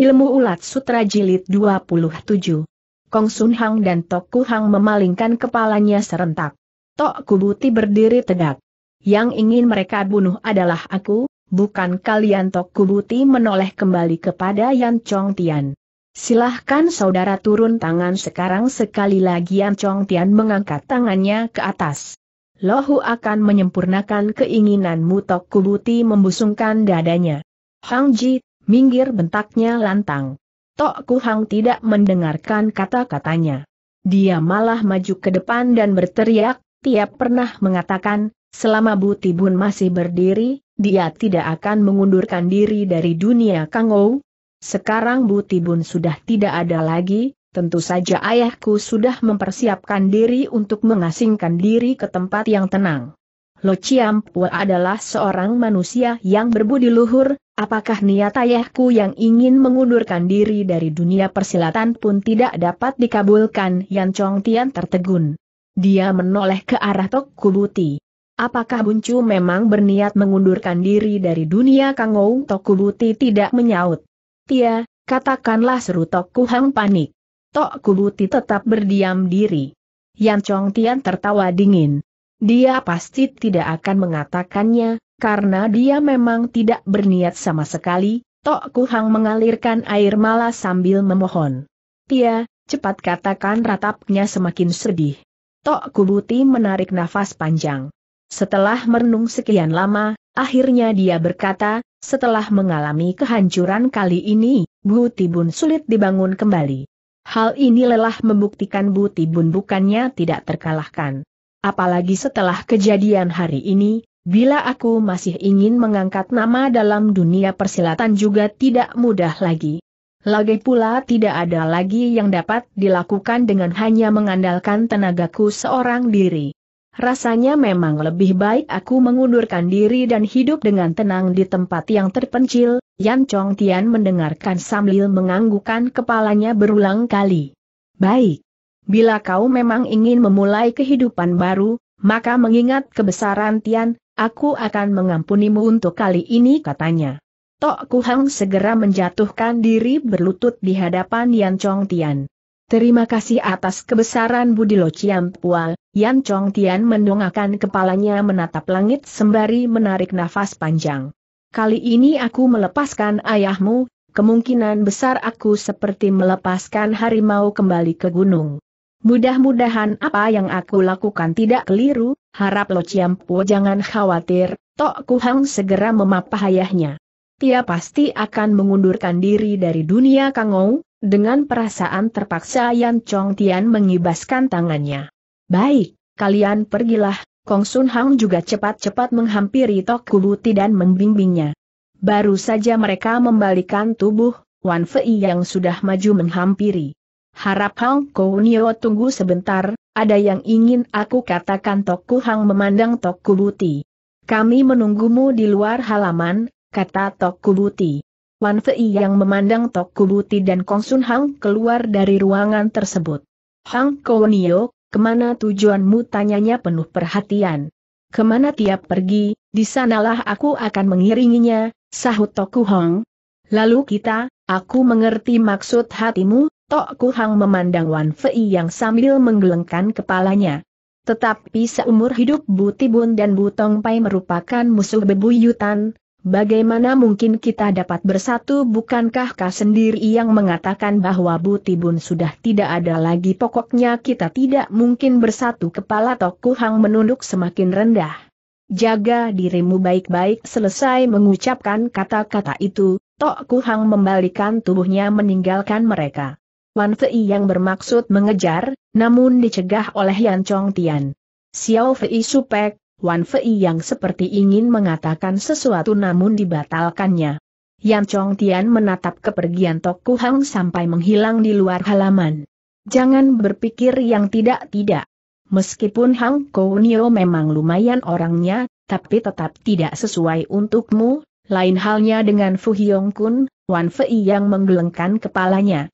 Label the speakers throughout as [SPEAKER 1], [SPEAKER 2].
[SPEAKER 1] Ilmu Ulat Sutra Jilid 27 Kong Sun Hang dan Tok Ku Hang memalingkan kepalanya serentak. Tok Kubuti berdiri tegak. Yang ingin mereka bunuh adalah aku, bukan kalian Tok Kubuti menoleh kembali kepada Yan Chong Tian. Silahkan saudara turun tangan sekarang sekali lagi Yan Chong Tian mengangkat tangannya ke atas. Lohu akan menyempurnakan keinginanmu Tok Kubuti membusungkan dadanya. Hang Ji minggir bentaknya lantang. Tok Kuhang tidak mendengarkan kata-katanya. Dia malah maju ke depan dan berteriak, tiap pernah mengatakan, selama Bu Tibun masih berdiri, dia tidak akan mengundurkan diri dari dunia Kangou. Sekarang Bu Tibun sudah tidak ada lagi, tentu saja ayahku sudah mempersiapkan diri untuk mengasingkan diri ke tempat yang tenang. Lo Chiampua adalah seorang manusia yang berbudi luhur, Apakah niat ayahku yang ingin mengundurkan diri dari dunia persilatan pun tidak dapat dikabulkan Yan Chong Tian tertegun. Dia menoleh ke arah Tok Kubuti. Apakah Buncu memang berniat mengundurkan diri dari dunia Kangou Tok Kubuti tidak menyaut. Tia, katakanlah seru Tok Kuhang panik. Tok Kubuti tetap berdiam diri. Yan Chong Tian tertawa dingin. Dia pasti tidak akan mengatakannya, karena dia memang tidak berniat sama sekali, Tok Kuhang mengalirkan air malah sambil memohon. Tia, cepat katakan ratapnya semakin sedih. Tok Kubuti menarik nafas panjang. Setelah merenung sekian lama, akhirnya dia berkata, setelah mengalami kehancuran kali ini, Bu Tibun sulit dibangun kembali. Hal ini lelah membuktikan Bu Tibun bukannya tidak terkalahkan. Apalagi setelah kejadian hari ini, Bila aku masih ingin mengangkat nama dalam dunia persilatan juga tidak mudah lagi. Lagi pula tidak ada lagi yang dapat dilakukan dengan hanya mengandalkan tenagaku seorang diri. Rasanya memang lebih baik aku mengundurkan diri dan hidup dengan tenang di tempat yang terpencil, Yan Chong Tian mendengarkan sambil menganggukkan kepalanya berulang kali. Baik. Bila kau memang ingin memulai kehidupan baru, maka mengingat kebesaran Tian, Aku akan mengampunimu untuk kali ini katanya. Tok Kuhang segera menjatuhkan diri berlutut di hadapan Yan Chong Tian. Terima kasih atas kebesaran Budi Lo Chiam Pual, Yan Chong Tian mendongakkan kepalanya menatap langit sembari menarik nafas panjang. Kali ini aku melepaskan ayahmu, kemungkinan besar aku seperti melepaskan harimau kembali ke gunung. Mudah-mudahan apa yang aku lakukan tidak keliru, harap Lo Ciampu jangan khawatir, Tok Kuhang segera memapah ayahnya. Dia pasti akan mengundurkan diri dari dunia Kangou, dengan perasaan terpaksa Yan Chong Tian mengibaskan tangannya. Baik, kalian pergilah, Kong Sun Hang juga cepat-cepat menghampiri Tok Kubuti dan membimbingnya. Baru saja mereka membalikkan tubuh, Wan Fei yang sudah maju menghampiri. Harap Hang Kounio tunggu sebentar, ada yang ingin aku katakan Toku Hang memandang Toku Buti. Kami menunggumu di luar halaman, kata Toku Buti. Wan Fei yang memandang Toku Buti dan Kong Sun Hang keluar dari ruangan tersebut. Hang Kounio, kemana tujuanmu tanyanya penuh perhatian. Kemana tiap pergi, di sanalah aku akan mengiringinya, sahut Toku Hang. Lalu kita, aku mengerti maksud hatimu, Tok Kuhang memandang Wan Fei yang sambil menggelengkan kepalanya. Tetapi seumur hidup Butibun dan Butong Pai merupakan musuh bebuyutan, bagaimana mungkin kita dapat bersatu bukankah kau sendiri yang mengatakan bahwa Butibun sudah tidak ada lagi pokoknya kita tidak mungkin bersatu kepala Tok Hang menunduk semakin rendah. Jaga dirimu baik-baik selesai mengucapkan kata-kata itu, Tok Hang membalikan tubuhnya meninggalkan mereka. Wan Fei yang bermaksud mengejar, namun dicegah oleh Yan Chong Tian. Xiao Fei supek, Wan Fei yang seperti ingin mengatakan sesuatu namun dibatalkannya. Yan Chong Tian menatap kepergian Tok Hang sampai menghilang di luar halaman. Jangan berpikir yang tidak-tidak. Meskipun Hang Kounio memang lumayan orangnya, tapi tetap tidak sesuai untukmu, lain halnya dengan Fu Hyong Kun, Wan Fei yang menggelengkan kepalanya.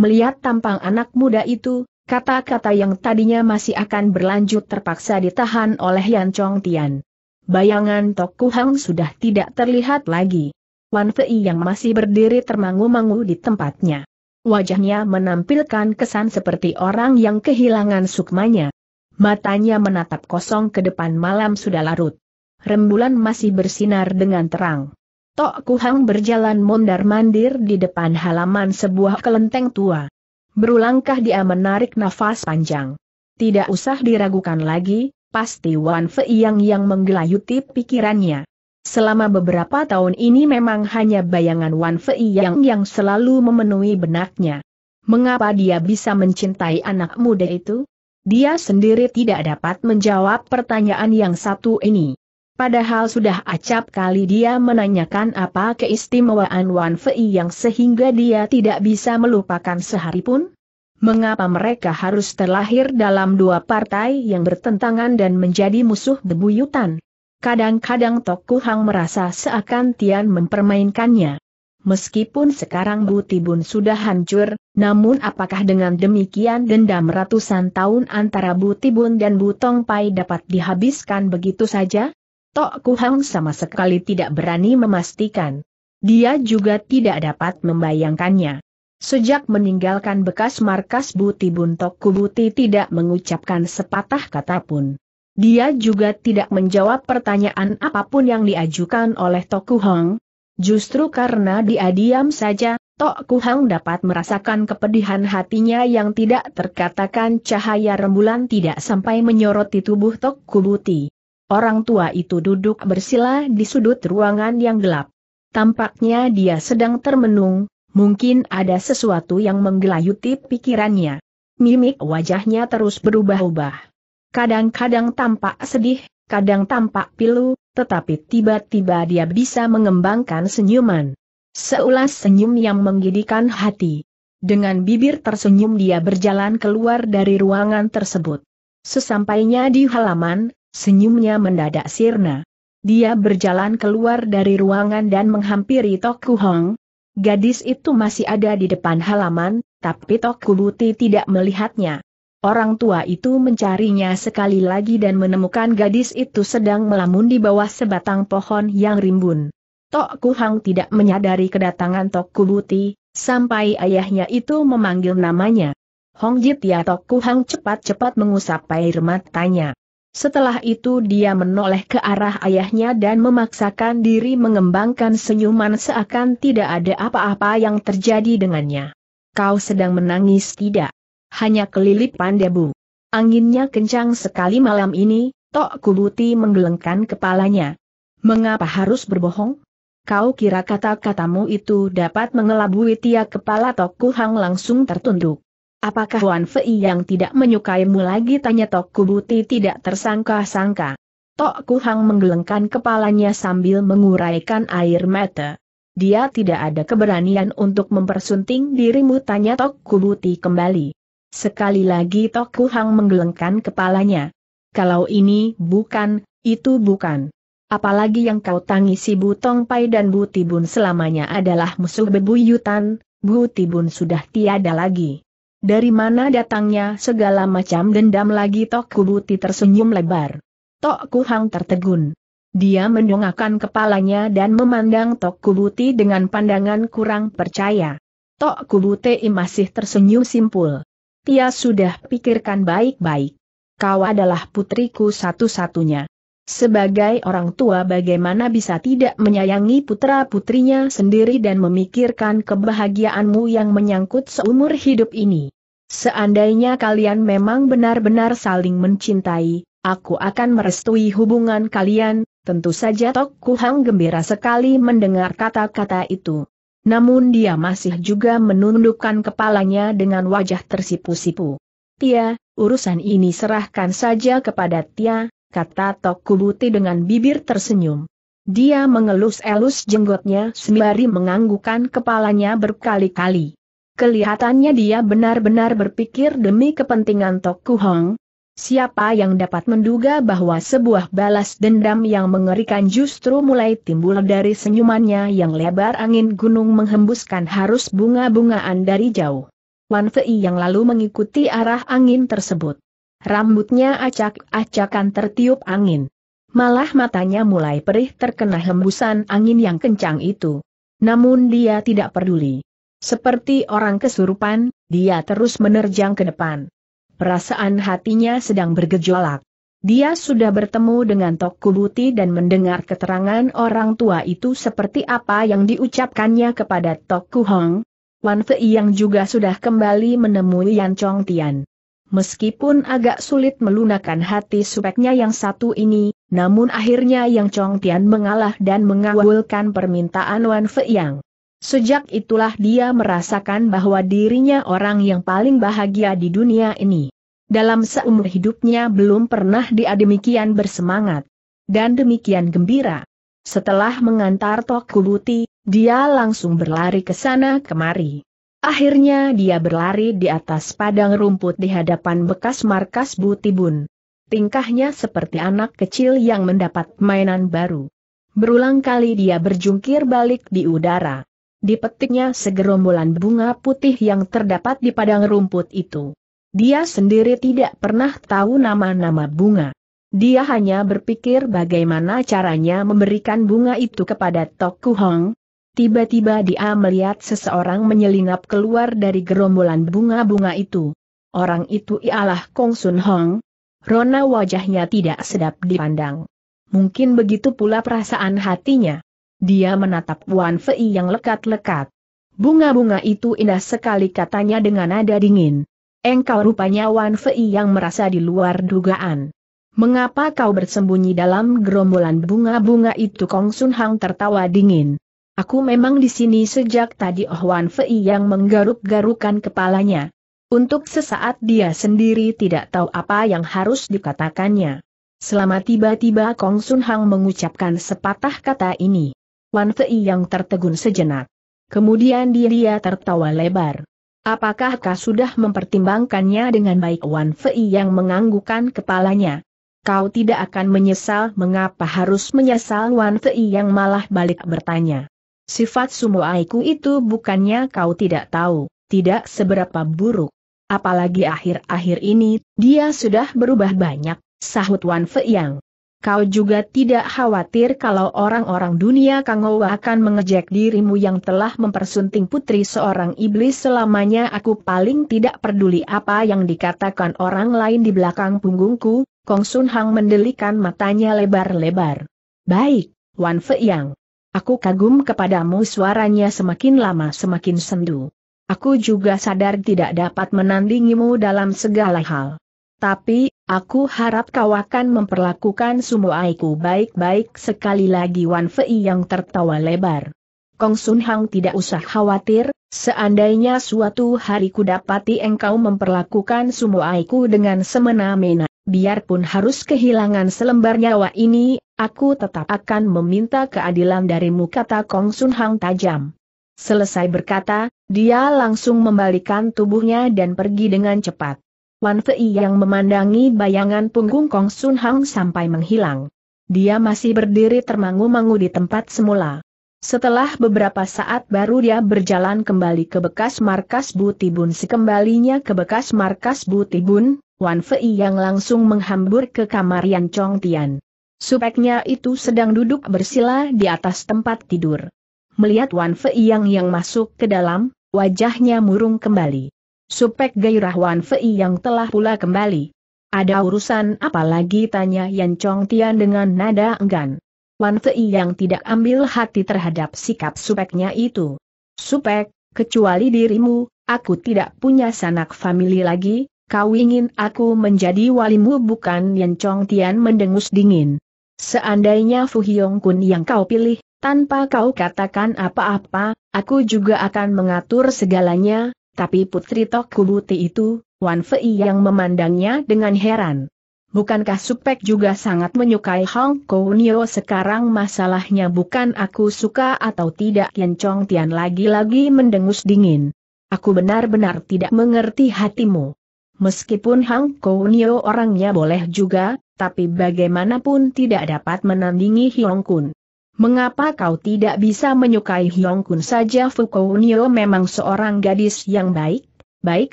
[SPEAKER 1] Melihat tampang anak muda itu, kata-kata yang tadinya masih akan berlanjut terpaksa ditahan oleh Yan Chong Tian. Bayangan Tok Kuhang sudah tidak terlihat lagi. Wan Fei yang masih berdiri termangu-mangu di tempatnya. Wajahnya menampilkan kesan seperti orang yang kehilangan sukmanya. Matanya menatap kosong ke depan malam sudah larut. Rembulan masih bersinar dengan terang. Tok Kuhang berjalan mondar-mandir di depan halaman sebuah kelenteng tua. Berulangkah dia menarik nafas panjang. Tidak usah diragukan lagi, pasti Wan Fei yang menggelayuti pikirannya. Selama beberapa tahun ini memang hanya bayangan Wan Yang yang selalu memenuhi benaknya. Mengapa dia bisa mencintai anak muda itu? Dia sendiri tidak dapat menjawab pertanyaan yang satu ini. Padahal sudah acap kali dia menanyakan apa keistimewaan Wan Fei yang sehingga dia tidak bisa melupakan sehari pun? Mengapa mereka harus terlahir dalam dua partai yang bertentangan dan menjadi musuh bebuyutan? Kadang-kadang Toku Hang merasa seakan Tian mempermainkannya. Meskipun sekarang Bu Tibun sudah hancur, namun apakah dengan demikian dendam ratusan tahun antara Bu Tibun dan Bu Tong Pai dapat dihabiskan begitu saja? Tok Kuhang sama sekali tidak berani memastikan. Dia juga tidak dapat membayangkannya. Sejak meninggalkan bekas markas Buti Buntok Kubuti tidak mengucapkan sepatah kata pun. Dia juga tidak menjawab pertanyaan apapun yang diajukan oleh Tok Kuhang. Justru karena dia diam saja, Tok Kuhang dapat merasakan kepedihan hatinya yang tidak terkatakan cahaya rembulan tidak sampai menyoroti tubuh Tok Kubuti. Orang tua itu duduk bersila di sudut ruangan yang gelap. Tampaknya dia sedang termenung, mungkin ada sesuatu yang menggelayuti pikirannya. Mimik wajahnya terus berubah-ubah. Kadang-kadang tampak sedih, kadang tampak pilu, tetapi tiba-tiba dia bisa mengembangkan senyuman. Seulas senyum yang menggidikan hati. Dengan bibir tersenyum dia berjalan keluar dari ruangan tersebut. Sesampainya di halaman, Senyumnya mendadak sirna. Dia berjalan keluar dari ruangan dan menghampiri Toku Hong. Gadis itu masih ada di depan halaman, tapi Toku Buti tidak melihatnya. Orang tua itu mencarinya sekali lagi dan menemukan gadis itu sedang melamun di bawah sebatang pohon yang rimbun. Tok Hong tidak menyadari kedatangan Tok Buti sampai ayahnya itu memanggil namanya. Hong Jit ya Tok Hong cepat-cepat mengusap air matanya. Setelah itu dia menoleh ke arah ayahnya dan memaksakan diri mengembangkan senyuman seakan tidak ada apa-apa yang terjadi dengannya. Kau sedang menangis tidak? Hanya kelilipan debu. Anginnya kencang sekali malam ini, Tok Kubuti menggelengkan kepalanya. Mengapa harus berbohong? Kau kira kata-katamu itu dapat mengelabui tiap kepala Tok Kuhang langsung tertunduk. Apakah Wan Fei yang tidak menyukaimu lagi? Tanya Tok Kubuti tidak tersangka-sangka. Tok Kuhang menggelengkan kepalanya sambil menguraikan air mata. Dia tidak ada keberanian untuk mempersunting dirimu tanya Tok Kubuti kembali. Sekali lagi Tok Kuhang menggelengkan kepalanya. Kalau ini bukan, itu bukan. Apalagi yang kau tangisi Butong Pai dan Bu Tibun selamanya adalah musuh bebuyutan, Bu Tibun sudah tiada lagi. Dari mana datangnya segala macam dendam lagi Tok Kubuti tersenyum lebar. Tok Kuhang tertegun. Dia mendongakkan kepalanya dan memandang Tok Kubuti dengan pandangan kurang percaya. Tok Kubuti masih tersenyum simpul. Tia sudah pikirkan baik-baik. Kau adalah putriku satu-satunya. Sebagai orang tua bagaimana bisa tidak menyayangi putra-putrinya sendiri dan memikirkan kebahagiaanmu yang menyangkut seumur hidup ini. Seandainya kalian memang benar-benar saling mencintai, aku akan merestui hubungan kalian, tentu saja Tok Kuhang gembira sekali mendengar kata-kata itu. Namun dia masih juga menundukkan kepalanya dengan wajah tersipu-sipu. Tia, urusan ini serahkan saja kepada Tia, kata Tok Tokubuti dengan bibir tersenyum. Dia mengelus-elus jenggotnya sembari menganggukan kepalanya berkali-kali. Kelihatannya dia benar-benar berpikir demi kepentingan Tok Kuhong. Siapa yang dapat menduga bahwa sebuah balas dendam yang mengerikan justru mulai timbul dari senyumannya yang lebar angin gunung menghembuskan harus bunga-bungaan dari jauh. Wan Fei yang lalu mengikuti arah angin tersebut. Rambutnya acak-acakan tertiup angin. Malah matanya mulai perih terkena hembusan angin yang kencang itu. Namun dia tidak peduli. Seperti orang kesurupan, dia terus menerjang ke depan. Perasaan hatinya sedang bergejolak. Dia sudah bertemu dengan Tok Tokubuti dan mendengar keterangan orang tua itu seperti apa yang diucapkannya kepada Tokuhong, Wan Fei yang juga sudah kembali menemui Yan Chong Tian. Meskipun agak sulit melunakan hati supeknya yang satu ini, namun akhirnya Yang Chong Tian mengalah dan mengawulkan permintaan Wan Fei Yang. Sejak itulah dia merasakan bahwa dirinya orang yang paling bahagia di dunia ini. Dalam seumur hidupnya belum pernah dia demikian bersemangat. Dan demikian gembira. Setelah mengantar Tok Kubuti, dia langsung berlari ke sana kemari. Akhirnya dia berlari di atas padang rumput di hadapan bekas markas Butibun. Tingkahnya seperti anak kecil yang mendapat mainan baru. Berulang kali dia berjungkir balik di udara. Dipetiknya segerombolan bunga putih yang terdapat di padang rumput itu. Dia sendiri tidak pernah tahu nama-nama bunga. Dia hanya berpikir bagaimana caranya memberikan bunga itu kepada Tok Hong, Tiba-tiba dia melihat seseorang menyelinap keluar dari gerombolan bunga-bunga itu. Orang itu ialah Kong Sun Hong. Rona wajahnya tidak sedap dipandang. Mungkin begitu pula perasaan hatinya. Dia menatap Wan Fei yang lekat-lekat. Bunga-bunga itu indah sekali katanya dengan nada dingin. Engkau rupanya Wan Fei yang merasa di luar dugaan. Mengapa kau bersembunyi dalam gerombolan bunga-bunga itu Kong Sun Hang tertawa dingin. Aku memang di sini sejak tadi Oh Wan Fei yang menggaruk-garukan kepalanya. Untuk sesaat dia sendiri tidak tahu apa yang harus dikatakannya. Selama tiba-tiba Kong Sun Hang mengucapkan sepatah kata ini. Wan Fei yang tertegun sejenak. Kemudian dia, dia tertawa lebar. Apakah kau sudah mempertimbangkannya dengan baik Wan Fei yang menganggukkan kepalanya? Kau tidak akan menyesal mengapa harus menyesal Wan Fei yang malah balik bertanya. Sifat sumoaiku itu bukannya kau tidak tahu, tidak seberapa buruk. Apalagi akhir-akhir ini, dia sudah berubah banyak, sahut Wan Yang. Kau juga tidak khawatir kalau orang-orang dunia Kangowa akan mengejek dirimu yang telah mempersunting putri seorang iblis selamanya aku paling tidak peduli apa yang dikatakan orang lain di belakang punggungku, Kong Sun Hang mendelikan matanya lebar-lebar. Baik, Wan Yang. Aku kagum kepadamu suaranya semakin lama semakin sendu. Aku juga sadar tidak dapat menandingimu dalam segala hal. Tapi, aku harap kau akan memperlakukan semua aku baik-baik sekali lagi Wan Fei yang tertawa lebar. Kong Sun Hang tidak usah khawatir, seandainya suatu hari ku dapati engkau memperlakukan semua aku dengan semena-mena biarpun harus kehilangan selembar nyawa ini, aku tetap akan meminta keadilan darimu kata Kong Sun Hang tajam. Selesai berkata, dia langsung membalikan tubuhnya dan pergi dengan cepat. Wan Fei yang memandangi bayangan punggung Kong Sun Hang sampai menghilang. Dia masih berdiri termangu-mangu di tempat semula. Setelah beberapa saat baru dia berjalan kembali ke bekas markas Butibun. Sekembalinya ke bekas markas Butibun, Wan Fei yang langsung menghambur ke kamar Yan Chong Tian. Supeknya itu sedang duduk bersila di atas tempat tidur. Melihat Wan Fei yang yang masuk ke dalam, wajahnya murung kembali. Supek gairah Wan Fei yang telah pula kembali. Ada urusan apa lagi tanya Yan Chong Tian dengan nada enggan. Wan Fei yang tidak ambil hati terhadap sikap supeknya itu. Supek, kecuali dirimu, aku tidak punya sanak famili lagi, Kau ingin aku menjadi walimu bukan Yan Chong Tian mendengus dingin. Seandainya Fu Hyong Kun yang kau pilih, tanpa kau katakan apa-apa, aku juga akan mengatur segalanya, tapi putri Tok Kubuti itu, Wan Fei yang memandangnya dengan heran. Bukankah Supek juga sangat menyukai Hong Kounio sekarang masalahnya bukan aku suka atau tidak Yan Chong Tian lagi-lagi mendengus dingin. Aku benar-benar tidak mengerti hatimu. Meskipun Hang Kounio orangnya boleh juga, tapi bagaimanapun tidak dapat menandingi Hyong Kun. Mengapa kau tidak bisa menyukai Hyong Kun saja Fu Nio memang seorang gadis yang baik, baik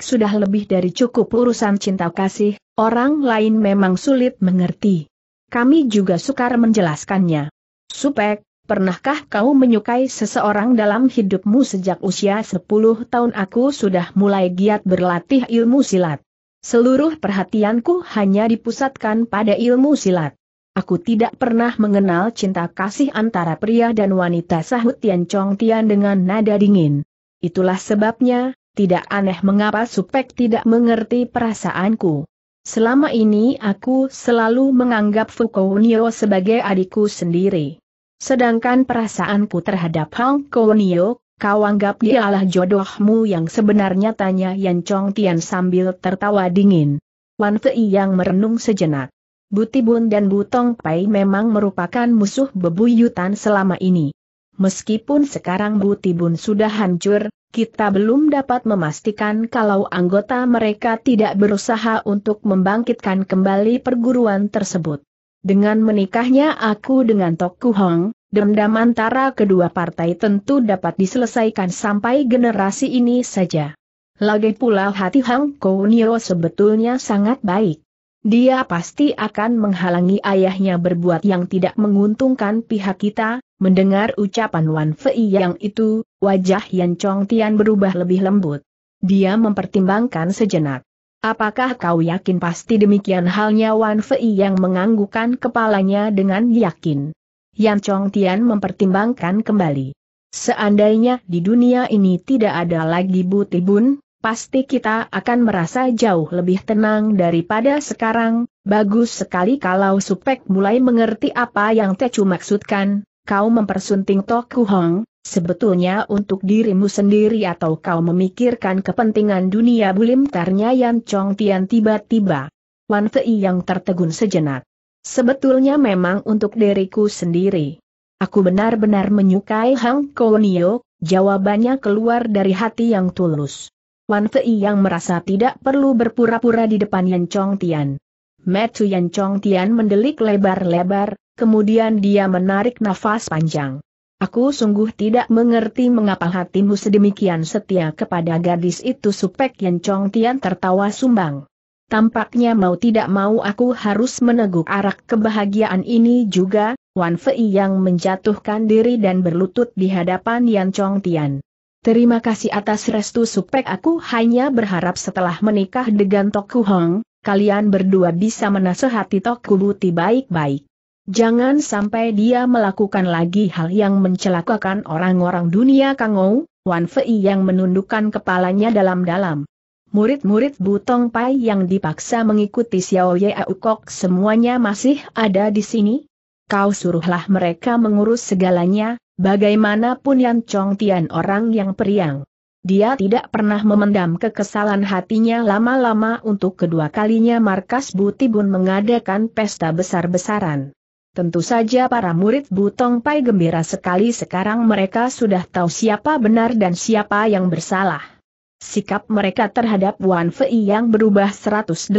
[SPEAKER 1] sudah lebih dari cukup urusan cinta kasih, orang lain memang sulit mengerti. Kami juga sukar menjelaskannya. Supek, Pernahkah kau menyukai seseorang dalam hidupmu sejak usia 10 tahun aku sudah mulai giat berlatih ilmu silat. Seluruh perhatianku hanya dipusatkan pada ilmu silat. Aku tidak pernah mengenal cinta kasih antara pria dan wanita sahut Tian Chong Tian dengan nada dingin. Itulah sebabnya, tidak aneh mengapa Supek tidak mengerti perasaanku. Selama ini aku selalu menganggap Nio sebagai adikku sendiri. Sedangkan perasaanku terhadap Hang Nio Kau anggap dialah jodohmu yang sebenarnya tanya Yan Chong Tian sambil tertawa dingin. Wan Fei yang merenung sejenak. Buti Bun dan Butong Pai memang merupakan musuh bebuyutan selama ini. Meskipun sekarang Buti Bun sudah hancur, kita belum dapat memastikan kalau anggota mereka tidak berusaha untuk membangkitkan kembali perguruan tersebut. Dengan menikahnya aku dengan Tok Kuhong, Dendam antara kedua partai tentu dapat diselesaikan sampai generasi ini saja. Lagi pula hati Hang Kounio sebetulnya sangat baik. Dia pasti akan menghalangi ayahnya berbuat yang tidak menguntungkan pihak kita, mendengar ucapan Wan Fei yang itu, wajah Yan Chong Tian berubah lebih lembut. Dia mempertimbangkan sejenak. Apakah kau yakin pasti demikian halnya Wan Fei yang menganggukan kepalanya dengan yakin? Yan Chong Tian mempertimbangkan kembali. Seandainya di dunia ini tidak ada lagi butibun, pasti kita akan merasa jauh lebih tenang daripada sekarang, bagus sekali kalau Supek mulai mengerti apa yang Tecu maksudkan, kau mempersunting Toku Hong, sebetulnya untuk dirimu sendiri atau kau memikirkan kepentingan dunia tanya Yan Chong Tian tiba-tiba. Wan Fei yang tertegun sejenak. Sebetulnya memang untuk diriku sendiri. Aku benar-benar menyukai Hang Nio. jawabannya keluar dari hati yang tulus. Wan Fei yang merasa tidak perlu berpura-pura di depan Yan Chong Tian. Metu Yan Chong Tian mendelik lebar-lebar, kemudian dia menarik nafas panjang. Aku sungguh tidak mengerti mengapa hatimu sedemikian setia kepada gadis itu Supek Yan Chong Tian tertawa sumbang. Tampaknya mau tidak mau aku harus meneguk arak kebahagiaan ini juga, Wan Fei yang menjatuhkan diri dan berlutut di hadapan Yan Chong Tian. Terima kasih atas restu supek aku hanya berharap setelah menikah dengan Toku Hong, kalian berdua bisa menasehati Toku Buti baik-baik. Jangan sampai dia melakukan lagi hal yang mencelakakan orang-orang dunia Kangou, Wan Fei yang menundukkan kepalanya dalam-dalam. Murid-murid Butong Pai yang dipaksa mengikuti Xiao Ye Aukok semuanya masih ada di sini? Kau suruhlah mereka mengurus segalanya, bagaimanapun Yan Chong Tian orang yang periang. Dia tidak pernah memendam kekesalan hatinya lama-lama untuk kedua kalinya markas Butibun mengadakan pesta besar-besaran. Tentu saja para murid Butong Pai gembira sekali sekarang mereka sudah tahu siapa benar dan siapa yang bersalah sikap mereka terhadap Wan Fei yang berubah 180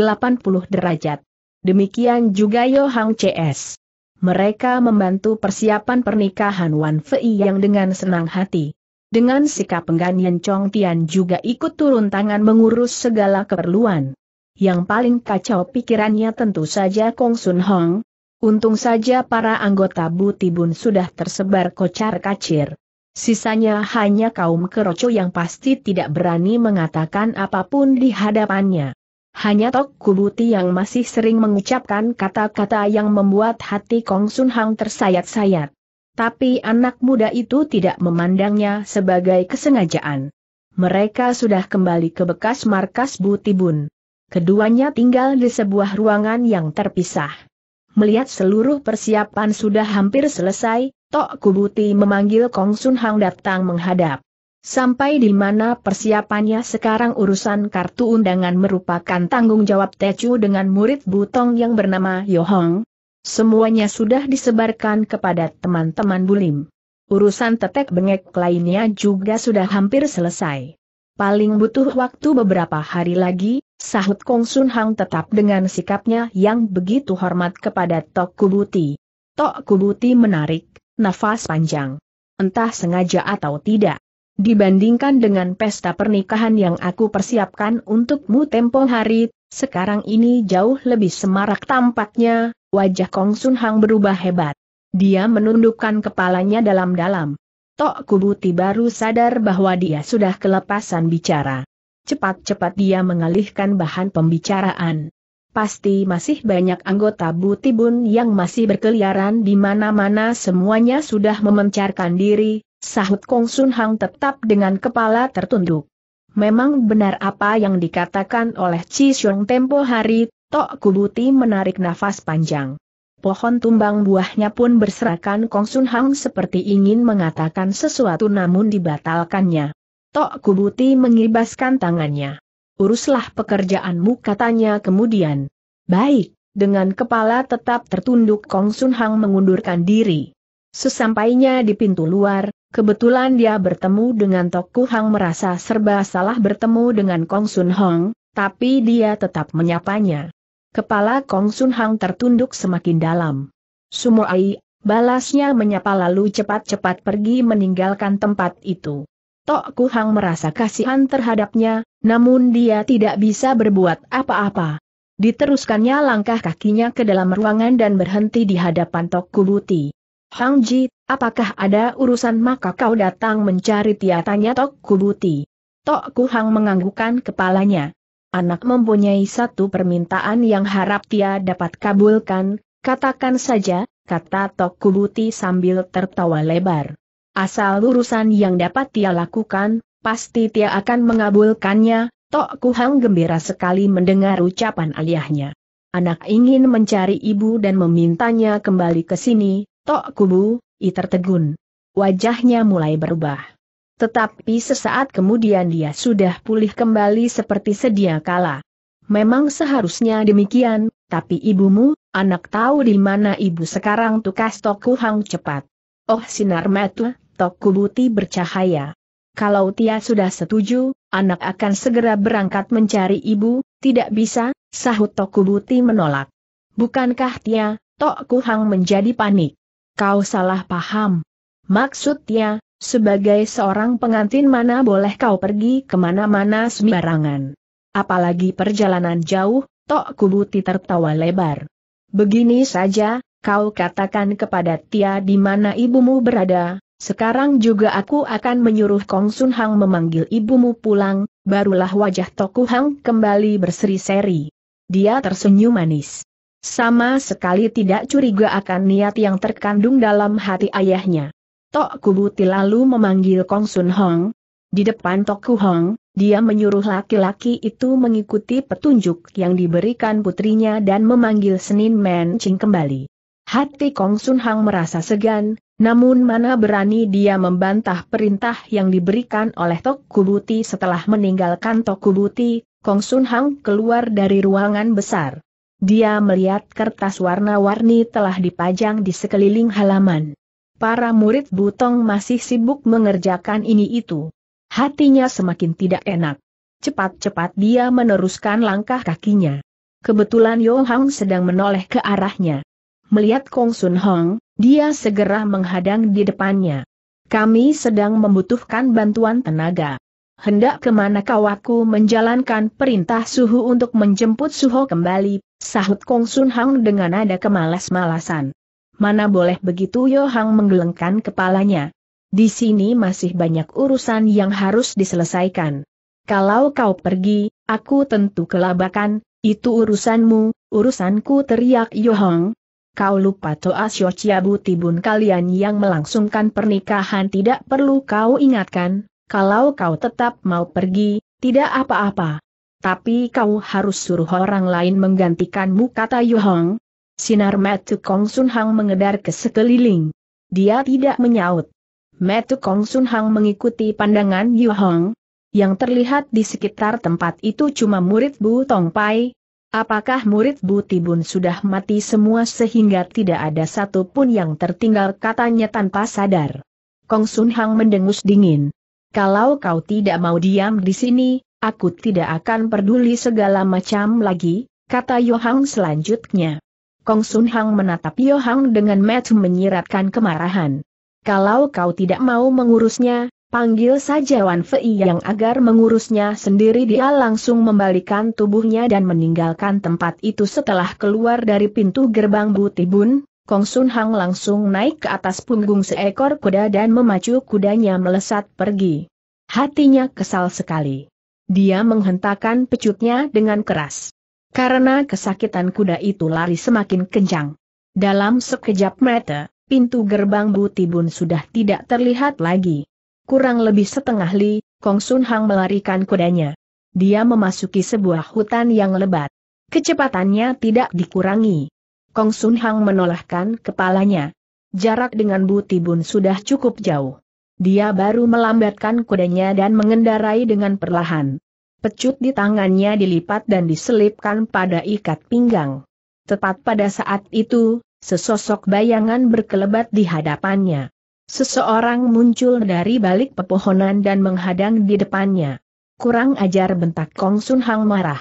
[SPEAKER 1] derajat. Demikian juga Yohang CS. Mereka membantu persiapan pernikahan Wan Fei yang dengan senang hati. Dengan sikap pengganian Chong Tian juga ikut turun tangan mengurus segala keperluan. Yang paling kacau pikirannya tentu saja Kong Sun Hong. Untung saja para anggota Butibun sudah tersebar kocar kacir. Sisanya hanya kaum keroco yang pasti tidak berani mengatakan apapun di hadapannya. Hanya Tok Kubuti yang masih sering mengucapkan kata-kata yang membuat hati Kong Sun Hang tersayat-sayat. Tapi anak muda itu tidak memandangnya sebagai kesengajaan. Mereka sudah kembali ke bekas markas Butibun. Keduanya tinggal di sebuah ruangan yang terpisah. Melihat seluruh persiapan sudah hampir selesai, Tok Kubuti memanggil Kong Sun Hang datang menghadap. Sampai di mana persiapannya sekarang urusan kartu undangan merupakan tanggung jawab Tecu dengan murid Butong yang bernama Yohong. Semuanya sudah disebarkan kepada teman-teman Bulim. Urusan tetek bengek lainnya juga sudah hampir selesai. Paling butuh waktu beberapa hari lagi, sahut Kong Sun Hang tetap dengan sikapnya yang begitu hormat kepada Tok Kubuti. Tok Kubuti menarik, nafas panjang. Entah sengaja atau tidak. Dibandingkan dengan pesta pernikahan yang aku persiapkan untukmu tempo hari, sekarang ini jauh lebih semarak tampaknya, wajah Kong Sun Hang berubah hebat. Dia menundukkan kepalanya dalam-dalam. Tok Kubuti baru sadar bahwa dia sudah kelepasan bicara. Cepat-cepat dia mengalihkan bahan pembicaraan. Pasti masih banyak anggota Butibun yang masih berkeliaran di mana-mana semuanya sudah memencarkan diri, sahut Kong Sun Hang tetap dengan kepala tertunduk. Memang benar apa yang dikatakan oleh Chi Xiong tempo hari, Tok Kubuti menarik nafas panjang. Pohon tumbang buahnya pun berserakan Kong Sun Hang seperti ingin mengatakan sesuatu namun dibatalkannya. Tok Kubuti mengibaskan tangannya uruslah pekerjaanmu katanya kemudian. Baik, dengan kepala tetap tertunduk Kong Sun Hang mengundurkan diri. Sesampainya di pintu luar, kebetulan dia bertemu dengan Toku Hang merasa serba salah bertemu dengan Kong Sun Hong, tapi dia tetap menyapanya. Kepala Kong Sun Hang tertunduk semakin dalam. Sumoai, balasnya menyapa lalu cepat-cepat pergi meninggalkan tempat itu. Tok Kuhang merasa kasihan terhadapnya, namun dia tidak bisa berbuat apa-apa. Diteruskannya langkah kakinya ke dalam ruangan dan berhenti di hadapan Tok Kubuti. Hang Ji, apakah ada urusan maka kau datang mencari tiatanya Tok Kubuti? Tok Kuhang menganggukkan kepalanya. Anak mempunyai satu permintaan yang harap dia dapat kabulkan, katakan saja, kata Tok Kubuti sambil tertawa lebar. Asal urusan yang dapat dia lakukan, pasti dia akan mengabulkannya, Tok Kuhang gembira sekali mendengar ucapan ayahnya. Anak ingin mencari ibu dan memintanya kembali ke sini, Tok Kubu, I tertegun. Wajahnya mulai berubah. Tetapi sesaat kemudian dia sudah pulih kembali seperti sedia kala. Memang seharusnya demikian, tapi ibumu, anak tahu di mana ibu sekarang tukas Tok Kuhang cepat. Oh sinar mata, Tok Kubuti bercahaya. Kalau Tia sudah setuju, anak akan segera berangkat mencari ibu, tidak bisa, sahut Tok Kubuti menolak. Bukankah Tia, Tok Kuhang menjadi panik. Kau salah paham. Maksud Tia, sebagai seorang pengantin mana boleh kau pergi kemana-mana sembarangan. Apalagi perjalanan jauh, Tok Kubuti tertawa lebar. Begini saja, kau katakan kepada Tia di mana ibumu berada, sekarang juga aku akan menyuruh Kong Sun Hang memanggil ibumu pulang, barulah wajah Toku Hang kembali berseri-seri. Dia tersenyum manis. Sama sekali tidak curiga akan niat yang terkandung dalam hati ayahnya. Tok Kubuti lalu memanggil Kong Sun Hong. Di depan Tok Ku Hong, dia menyuruh laki-laki itu mengikuti petunjuk yang diberikan putrinya dan memanggil Senin Ching kembali. Hati Kong Sun Hang merasa segan, namun mana berani dia membantah perintah yang diberikan oleh Tokubuti setelah meninggalkan Tokubuti, Kong Sun Hang keluar dari ruangan besar. Dia melihat kertas warna-warni telah dipajang di sekeliling halaman. Para murid Butong masih sibuk mengerjakan ini itu. Hatinya semakin tidak enak. Cepat-cepat dia meneruskan langkah kakinya. Kebetulan Yo Hang sedang menoleh ke arahnya. Melihat Kong Sun Hong, dia segera menghadang di depannya. Kami sedang membutuhkan bantuan tenaga. Hendak kemana kau aku menjalankan perintah suhu untuk menjemput suho kembali, sahut Kong Sun Hang dengan nada kemalas-malasan. Mana boleh begitu Yo Hang menggelengkan kepalanya. Di sini masih banyak urusan yang harus diselesaikan. Kalau kau pergi, aku tentu kelabakan, itu urusanmu, urusanku teriak Yo Hang, kau lupa Toa Bu Tibun kalian yang melangsungkan pernikahan tidak perlu kau ingatkan, kalau kau tetap mau pergi, tidak apa-apa. Tapi kau harus suruh orang lain menggantikanmu kata Yu Hong. Sinar Metu Kong Sun Hang mengedar ke sekeliling. Dia tidak menyaut. Metu Kong Sun Hang mengikuti pandangan Yu Hong. Yang terlihat di sekitar tempat itu cuma murid Bu Tong Pai, Apakah murid Butibun sudah mati semua sehingga tidak ada satu pun yang tertinggal katanya tanpa sadar? Kong Sun Hang mendengus dingin. Kalau kau tidak mau diam di sini, aku tidak akan peduli segala macam lagi, kata Yohang selanjutnya. Kong Sun Hang menatap Yohang dengan mata menyiratkan kemarahan. Kalau kau tidak mau mengurusnya, Panggil saja Wan Fei yang agar mengurusnya sendiri dia langsung membalikan tubuhnya dan meninggalkan tempat itu setelah keluar dari pintu gerbang Butibun, Kong Sun Hang langsung naik ke atas punggung seekor kuda dan memacu kudanya melesat pergi. Hatinya kesal sekali. Dia menghentakkan pecutnya dengan keras. Karena kesakitan kuda itu lari semakin kencang. Dalam sekejap mata, pintu gerbang Butibun sudah tidak terlihat lagi. Kurang lebih setengah li, Kong Sun Hang melarikan kudanya. Dia memasuki sebuah hutan yang lebat. Kecepatannya tidak dikurangi. Kong Sun Hang menolakkan kepalanya. Jarak dengan Bu Tibun sudah cukup jauh. Dia baru melambatkan kudanya dan mengendarai dengan perlahan. Pecut di tangannya dilipat dan diselipkan pada ikat pinggang. Tepat pada saat itu, sesosok bayangan berkelebat di hadapannya. Seseorang muncul dari balik pepohonan dan menghadang di depannya. Kurang ajar bentak Kong Sun Hang marah.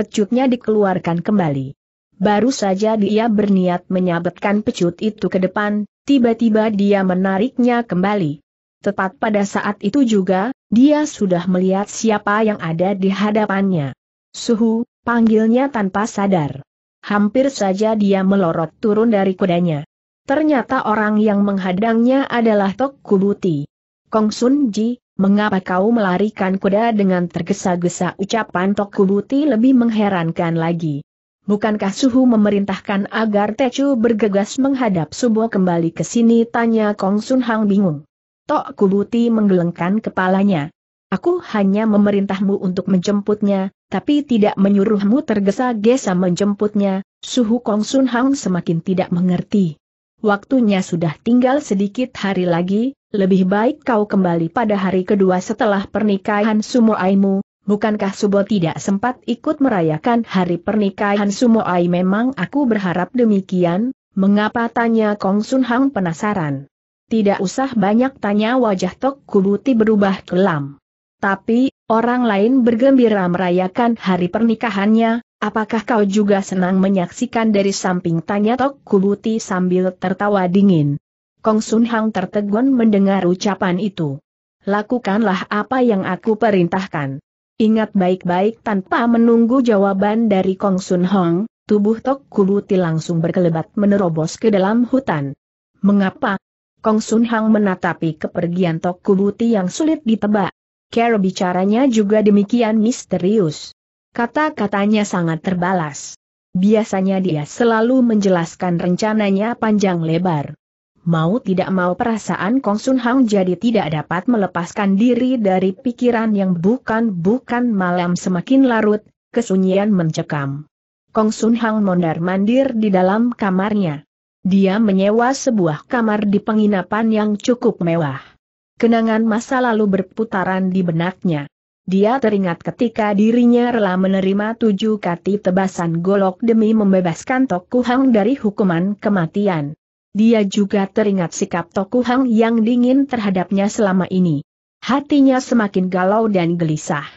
[SPEAKER 1] Pecutnya dikeluarkan kembali. Baru saja dia berniat menyabetkan pecut itu ke depan, tiba-tiba dia menariknya kembali. Tepat pada saat itu juga, dia sudah melihat siapa yang ada di hadapannya. Suhu, panggilnya tanpa sadar. Hampir saja dia melorot turun dari kudanya. Ternyata orang yang menghadangnya adalah Tok Kubuti. Kong Sun Ji, mengapa kau melarikan kuda dengan tergesa-gesa ucapan Tok Kubuti lebih mengherankan lagi. Bukankah Suhu memerintahkan agar Techu bergegas menghadap Subo kembali ke sini? Tanya Kong Sun Hang bingung. Tok Kubuti menggelengkan kepalanya. Aku hanya memerintahmu untuk menjemputnya, tapi tidak menyuruhmu tergesa-gesa menjemputnya. Suhu Kong Sun Hang semakin tidak mengerti waktunya sudah tinggal sedikit hari lagi, lebih baik kau kembali pada hari kedua setelah pernikahan Sumoaimu, bukankah Subo tidak sempat ikut merayakan hari pernikahan Sumoai memang aku berharap demikian, mengapa tanya Kong Sun Hang penasaran. Tidak usah banyak tanya wajah Tok Kubuti berubah kelam. Tapi, orang lain bergembira merayakan hari pernikahannya, Apakah kau juga senang menyaksikan dari samping tanya Tok Kubuti sambil tertawa dingin? Kong Sun Hang tertegun mendengar ucapan itu. Lakukanlah apa yang aku perintahkan. Ingat baik-baik tanpa menunggu jawaban dari Kong Sun Hong, tubuh Tok Kubuti langsung berkelebat menerobos ke dalam hutan. Mengapa? Kong Sun Hang menatapi kepergian Tok Kubuti yang sulit ditebak. Cara bicaranya juga demikian misterius. Kata-katanya sangat terbalas. Biasanya dia selalu menjelaskan rencananya panjang lebar. Mau tidak mau perasaan Kong Sun Hang jadi tidak dapat melepaskan diri dari pikiran yang bukan-bukan malam semakin larut, kesunyian mencekam. Kong Sun Hang mondar-mandir di dalam kamarnya. Dia menyewa sebuah kamar di penginapan yang cukup mewah. Kenangan masa lalu berputaran di benaknya. Dia teringat ketika dirinya rela menerima tujuh kati tebasan golok demi membebaskan Tokuhang dari hukuman kematian. Dia juga teringat sikap Tokuhang yang dingin terhadapnya selama ini. Hatinya semakin galau dan gelisah.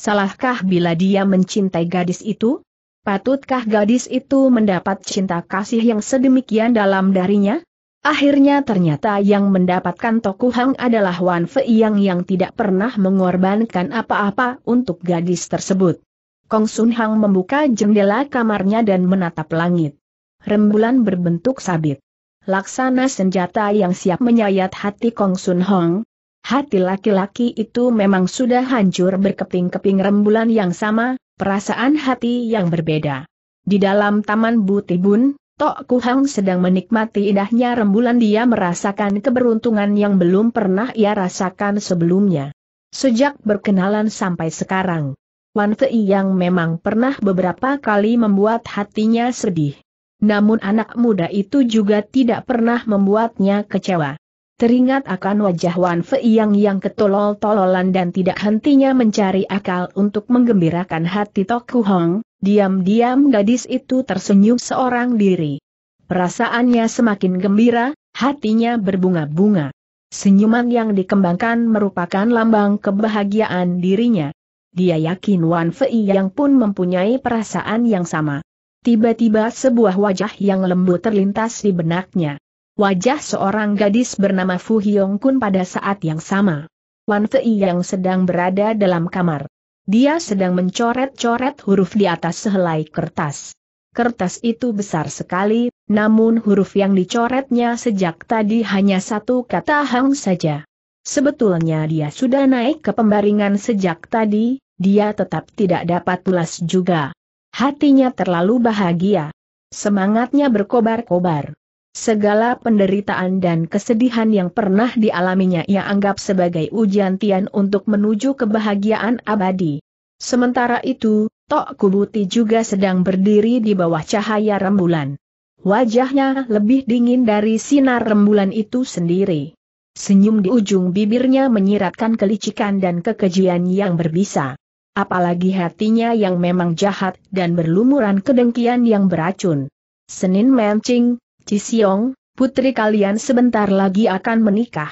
[SPEAKER 1] Salahkah bila dia mencintai gadis itu? Patutkah gadis itu mendapat cinta kasih yang sedemikian dalam darinya? Akhirnya ternyata yang mendapatkan Toku Hang adalah Wan Fei Yang yang tidak pernah mengorbankan apa-apa untuk gadis tersebut. Kong Sun Hang membuka jendela kamarnya dan menatap langit. Rembulan berbentuk sabit. Laksana senjata yang siap menyayat hati Kong Sun Hong. Hati laki-laki itu memang sudah hancur berkeping-keping rembulan yang sama, perasaan hati yang berbeda. Di dalam Taman Butibun, Tok Kuhang sedang menikmati indahnya rembulan dia merasakan keberuntungan yang belum pernah ia rasakan sebelumnya. Sejak berkenalan sampai sekarang, Wan Fei yang memang pernah beberapa kali membuat hatinya sedih. Namun anak muda itu juga tidak pernah membuatnya kecewa. Teringat akan wajah Wan Fei yang yang ketolol-tololan dan tidak hentinya mencari akal untuk menggembirakan hati Tok Kuhang, Diam-diam gadis itu tersenyum seorang diri. Perasaannya semakin gembira, hatinya berbunga-bunga. Senyuman yang dikembangkan merupakan lambang kebahagiaan dirinya. Dia yakin Wan Fei yang pun mempunyai perasaan yang sama. Tiba-tiba sebuah wajah yang lembut terlintas di benaknya. Wajah seorang gadis bernama Fu Hyong Kun pada saat yang sama. Wan Fei yang sedang berada dalam kamar. Dia sedang mencoret-coret huruf di atas sehelai kertas. Kertas itu besar sekali, namun huruf yang dicoretnya sejak tadi hanya satu kata hang saja. Sebetulnya dia sudah naik ke pembaringan sejak tadi, dia tetap tidak dapat pulas juga. Hatinya terlalu bahagia. Semangatnya berkobar-kobar. Segala penderitaan dan kesedihan yang pernah dialaminya ia anggap sebagai ujian Tian untuk menuju kebahagiaan abadi. Sementara itu, Tok Kubuti juga sedang berdiri di bawah cahaya rembulan. Wajahnya lebih dingin dari sinar rembulan itu sendiri. Senyum di ujung bibirnya menyiratkan kelicikan dan kekejian yang berbisa. Apalagi hatinya yang memang jahat dan berlumuran kedengkian yang beracun. Senin Mencing, Cisiong, putri kalian sebentar lagi akan menikah.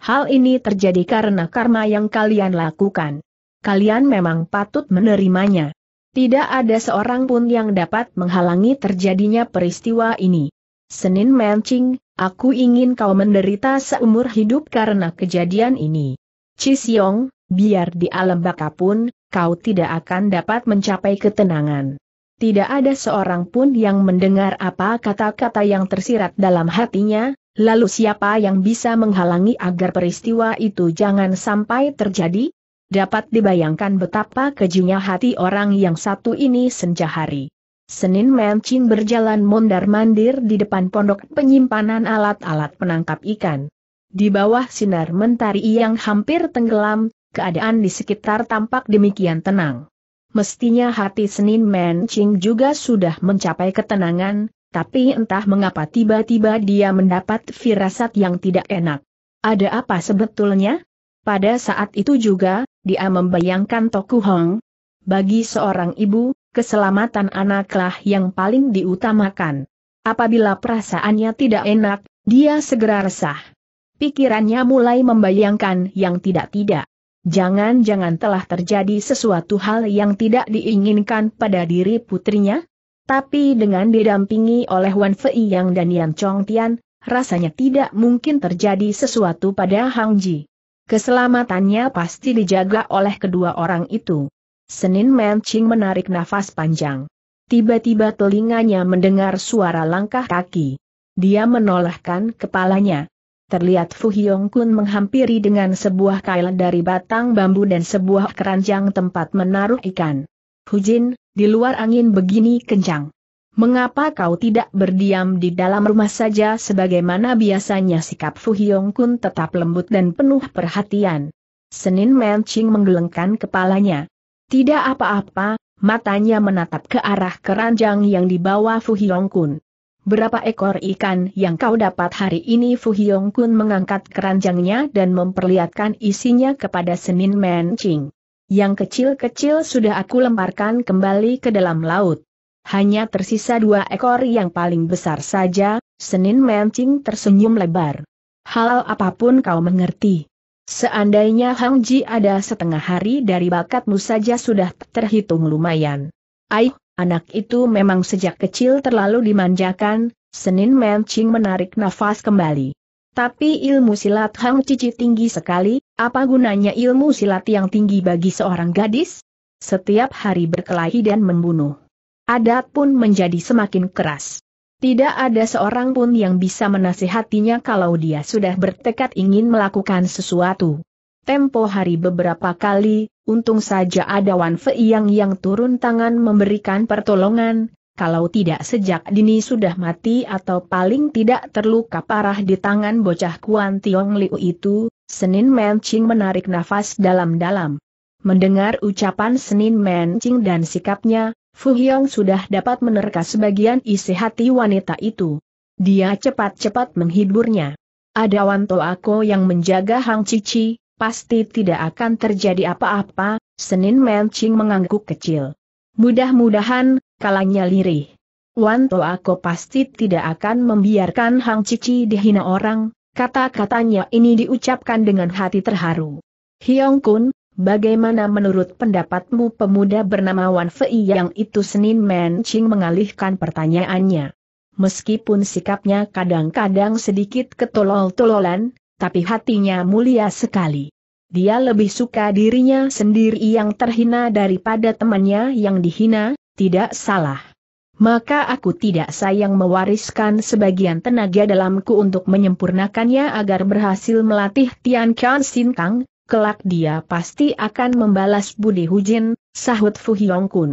[SPEAKER 1] Hal ini terjadi karena karma yang kalian lakukan. Kalian memang patut menerimanya. Tidak ada seorang pun yang dapat menghalangi terjadinya peristiwa ini. Senin Mancing, aku ingin kau menderita seumur hidup karena kejadian ini. Cisiong, biar di alam baka pun, kau tidak akan dapat mencapai ketenangan tidak ada seorang pun yang mendengar apa kata-kata yang tersirat dalam hatinya, lalu siapa yang bisa menghalangi agar peristiwa itu jangan sampai terjadi? Dapat dibayangkan betapa kejunya hati orang yang satu ini senja hari. Senin Mencin berjalan mondar-mandir di depan pondok penyimpanan alat-alat penangkap ikan. Di bawah sinar mentari yang hampir tenggelam, keadaan di sekitar tampak demikian tenang mestinya hati Senin Mancing juga sudah mencapai ketenangan, tapi entah mengapa tiba-tiba dia mendapat firasat yang tidak enak. Ada apa sebetulnya? Pada saat itu juga, dia membayangkan Toku Hong. Bagi seorang ibu, keselamatan anaklah yang paling diutamakan. Apabila perasaannya tidak enak, dia segera resah. Pikirannya mulai membayangkan yang tidak-tidak. Jangan-jangan telah terjadi sesuatu hal yang tidak diinginkan pada diri putrinya? Tapi dengan didampingi oleh Wan Fei Yang dan Yan Chong Tian, rasanya tidak mungkin terjadi sesuatu pada Hang Ji. Keselamatannya pasti dijaga oleh kedua orang itu. Senin Ching menarik nafas panjang. Tiba-tiba telinganya mendengar suara langkah kaki. Dia menolehkan kepalanya terlihat Fu Hyong Kun menghampiri dengan sebuah kail dari batang bambu dan sebuah keranjang tempat menaruh ikan. Hu Jin, di luar angin begini kencang. Mengapa kau tidak berdiam di dalam rumah saja sebagaimana biasanya sikap Fu Hyong Kun tetap lembut dan penuh perhatian. Senin Ching menggelengkan kepalanya. Tidak apa-apa, matanya menatap ke arah keranjang yang dibawa Fu Hyong Kun berapa ekor ikan yang kau dapat hari ini Fu Hyong Kun mengangkat keranjangnya dan memperlihatkan isinya kepada Senin Men Ching. Yang kecil-kecil sudah aku lemparkan kembali ke dalam laut. Hanya tersisa dua ekor yang paling besar saja, Senin Mancing tersenyum lebar. Hal apapun kau mengerti. Seandainya Hang Ji ada setengah hari dari bakatmu saja sudah terhitung lumayan. Aih, Anak itu memang sejak kecil terlalu dimanjakan, Senin Mencing menarik nafas kembali. Tapi ilmu silat Hang Cici tinggi sekali, apa gunanya ilmu silat yang tinggi bagi seorang gadis? Setiap hari berkelahi dan membunuh. Adat pun menjadi semakin keras. Tidak ada seorang pun yang bisa menasihatinya kalau dia sudah bertekad ingin melakukan sesuatu. Tempo hari beberapa kali, untung saja ada Wan Fei yang yang turun tangan memberikan pertolongan, kalau tidak sejak dini sudah mati atau paling tidak terluka parah di tangan bocah Kuan Tiong Liu itu, Senin Mancing menarik nafas dalam-dalam. Mendengar ucapan Senin Mancing dan sikapnya, Fu Hyong sudah dapat menerka sebagian isi hati wanita itu. Dia cepat-cepat menghiburnya. Ada Wan Toako yang menjaga Hang Cici, pasti tidak akan terjadi apa-apa, Senin Mencing mengangguk kecil. Mudah-mudahan, kalanya lirih. Wan aku pasti tidak akan membiarkan Hang Cici dihina orang, kata-katanya ini diucapkan dengan hati terharu. Hyong Kun, bagaimana menurut pendapatmu pemuda bernama Wan Fei yang itu Senin Mencing mengalihkan pertanyaannya? Meskipun sikapnya kadang-kadang sedikit ketolol-tololan, tapi hatinya mulia sekali. Dia lebih suka dirinya sendiri yang terhina daripada temannya yang dihina, tidak salah. Maka aku tidak sayang mewariskan sebagian tenaga dalamku untuk menyempurnakannya agar berhasil melatih Tian Qian Sin Kang, kelak dia pasti akan membalas budi Hujin, sahut Fu Hyong Kun.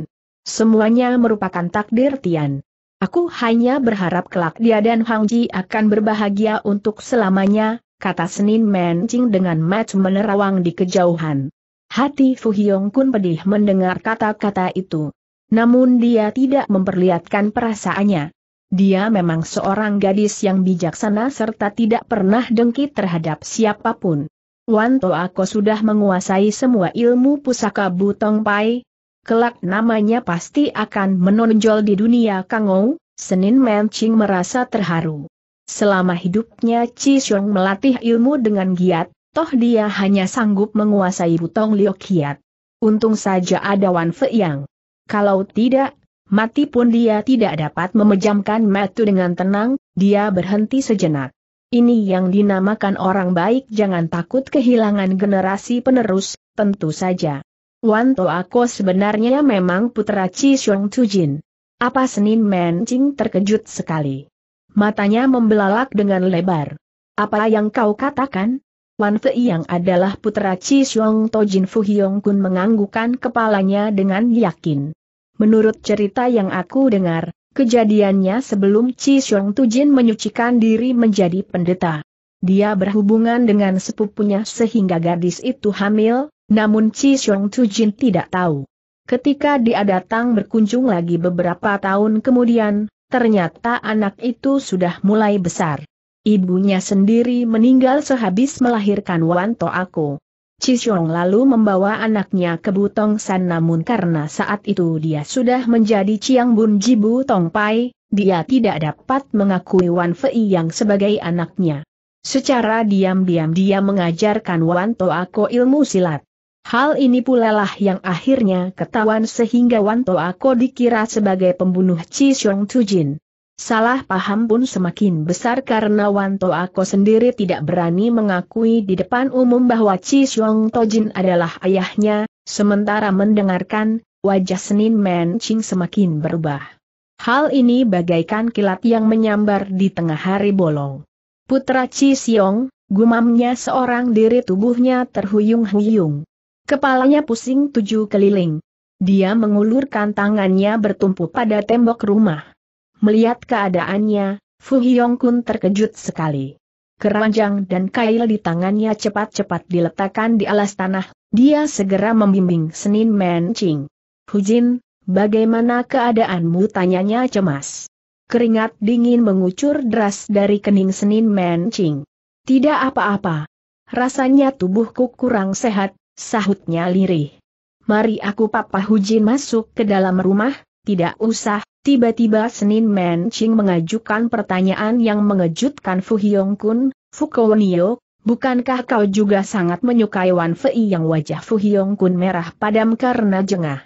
[SPEAKER 1] Semuanya merupakan takdir Tian. Aku hanya berharap kelak dia dan Hang Ji akan berbahagia untuk selamanya, kata Senin Mencing dengan match menerawang di kejauhan. Hati Fu Hyong Kun pedih mendengar kata-kata itu. Namun dia tidak memperlihatkan perasaannya. Dia memang seorang gadis yang bijaksana serta tidak pernah dengki terhadap siapapun. Wanto Ako sudah menguasai semua ilmu pusaka Butong Pai. Kelak namanya pasti akan menonjol di dunia Kangou, Senin Mencing merasa terharu. Selama hidupnya Chi Xiong melatih ilmu dengan giat, toh dia hanya sanggup menguasai butong liokiat. Untung saja ada Wan Fe Yang. Kalau tidak, mati pun dia tidak dapat memejamkan mata dengan tenang, dia berhenti sejenak. Ini yang dinamakan orang baik jangan takut kehilangan generasi penerus, tentu saja. Wan Toako sebenarnya memang putra Chi Xiong Tujin. Apa Senin Mancing terkejut sekali matanya membelalak dengan lebar. Apa yang kau katakan? Wan Fei yang adalah putra Chi Xiong Tojin Fu Hiong Kun menganggukkan kepalanya dengan yakin. Menurut cerita yang aku dengar, kejadiannya sebelum Chi Xiong Tojin menyucikan diri menjadi pendeta. Dia berhubungan dengan sepupunya sehingga gadis itu hamil, namun Chi Xiong Tujin tidak tahu. Ketika dia datang berkunjung lagi beberapa tahun kemudian, ternyata anak itu sudah mulai besar. Ibunya sendiri meninggal sehabis melahirkan Wanto aku. Cisyong lalu membawa anaknya ke Butong San namun karena saat itu dia sudah menjadi Ciang Bun Jibu Tong Pai, dia tidak dapat mengakui Wan Fei yang sebagai anaknya. Secara diam-diam dia mengajarkan Wan To Ako ilmu silat. Hal ini pula lah yang akhirnya ketahuan sehingga Wan Toako dikira sebagai pembunuh Chi Xiong Tujin. Salah paham pun semakin besar karena Wan Toako sendiri tidak berani mengakui di depan umum bahwa Chi Xiong Tojin adalah ayahnya, sementara mendengarkan, wajah Senin Ching semakin berubah. Hal ini bagaikan kilat yang menyambar di tengah hari bolong. Putra Chi Xiong, gumamnya seorang diri tubuhnya terhuyung-huyung. Kepalanya pusing tujuh keliling. Dia mengulurkan tangannya bertumpu pada tembok rumah. Melihat keadaannya, Fu Hyong Kun terkejut sekali. Keranjang dan kail di tangannya cepat-cepat diletakkan di alas tanah, dia segera membimbing Senin Hu Jin, bagaimana keadaanmu tanyanya cemas. Keringat dingin mengucur deras dari kening Senin Ching. Tidak apa-apa. Rasanya tubuhku kurang sehat, sahutnya lirih. Mari aku Papa Hujin masuk ke dalam rumah, tidak usah, tiba-tiba Senin Ching mengajukan pertanyaan yang mengejutkan Fu Hyong Kun, Fu Kwonio, bukankah kau juga sangat menyukai Wan Fei yang wajah Fu Hyong Kun merah padam karena jengah?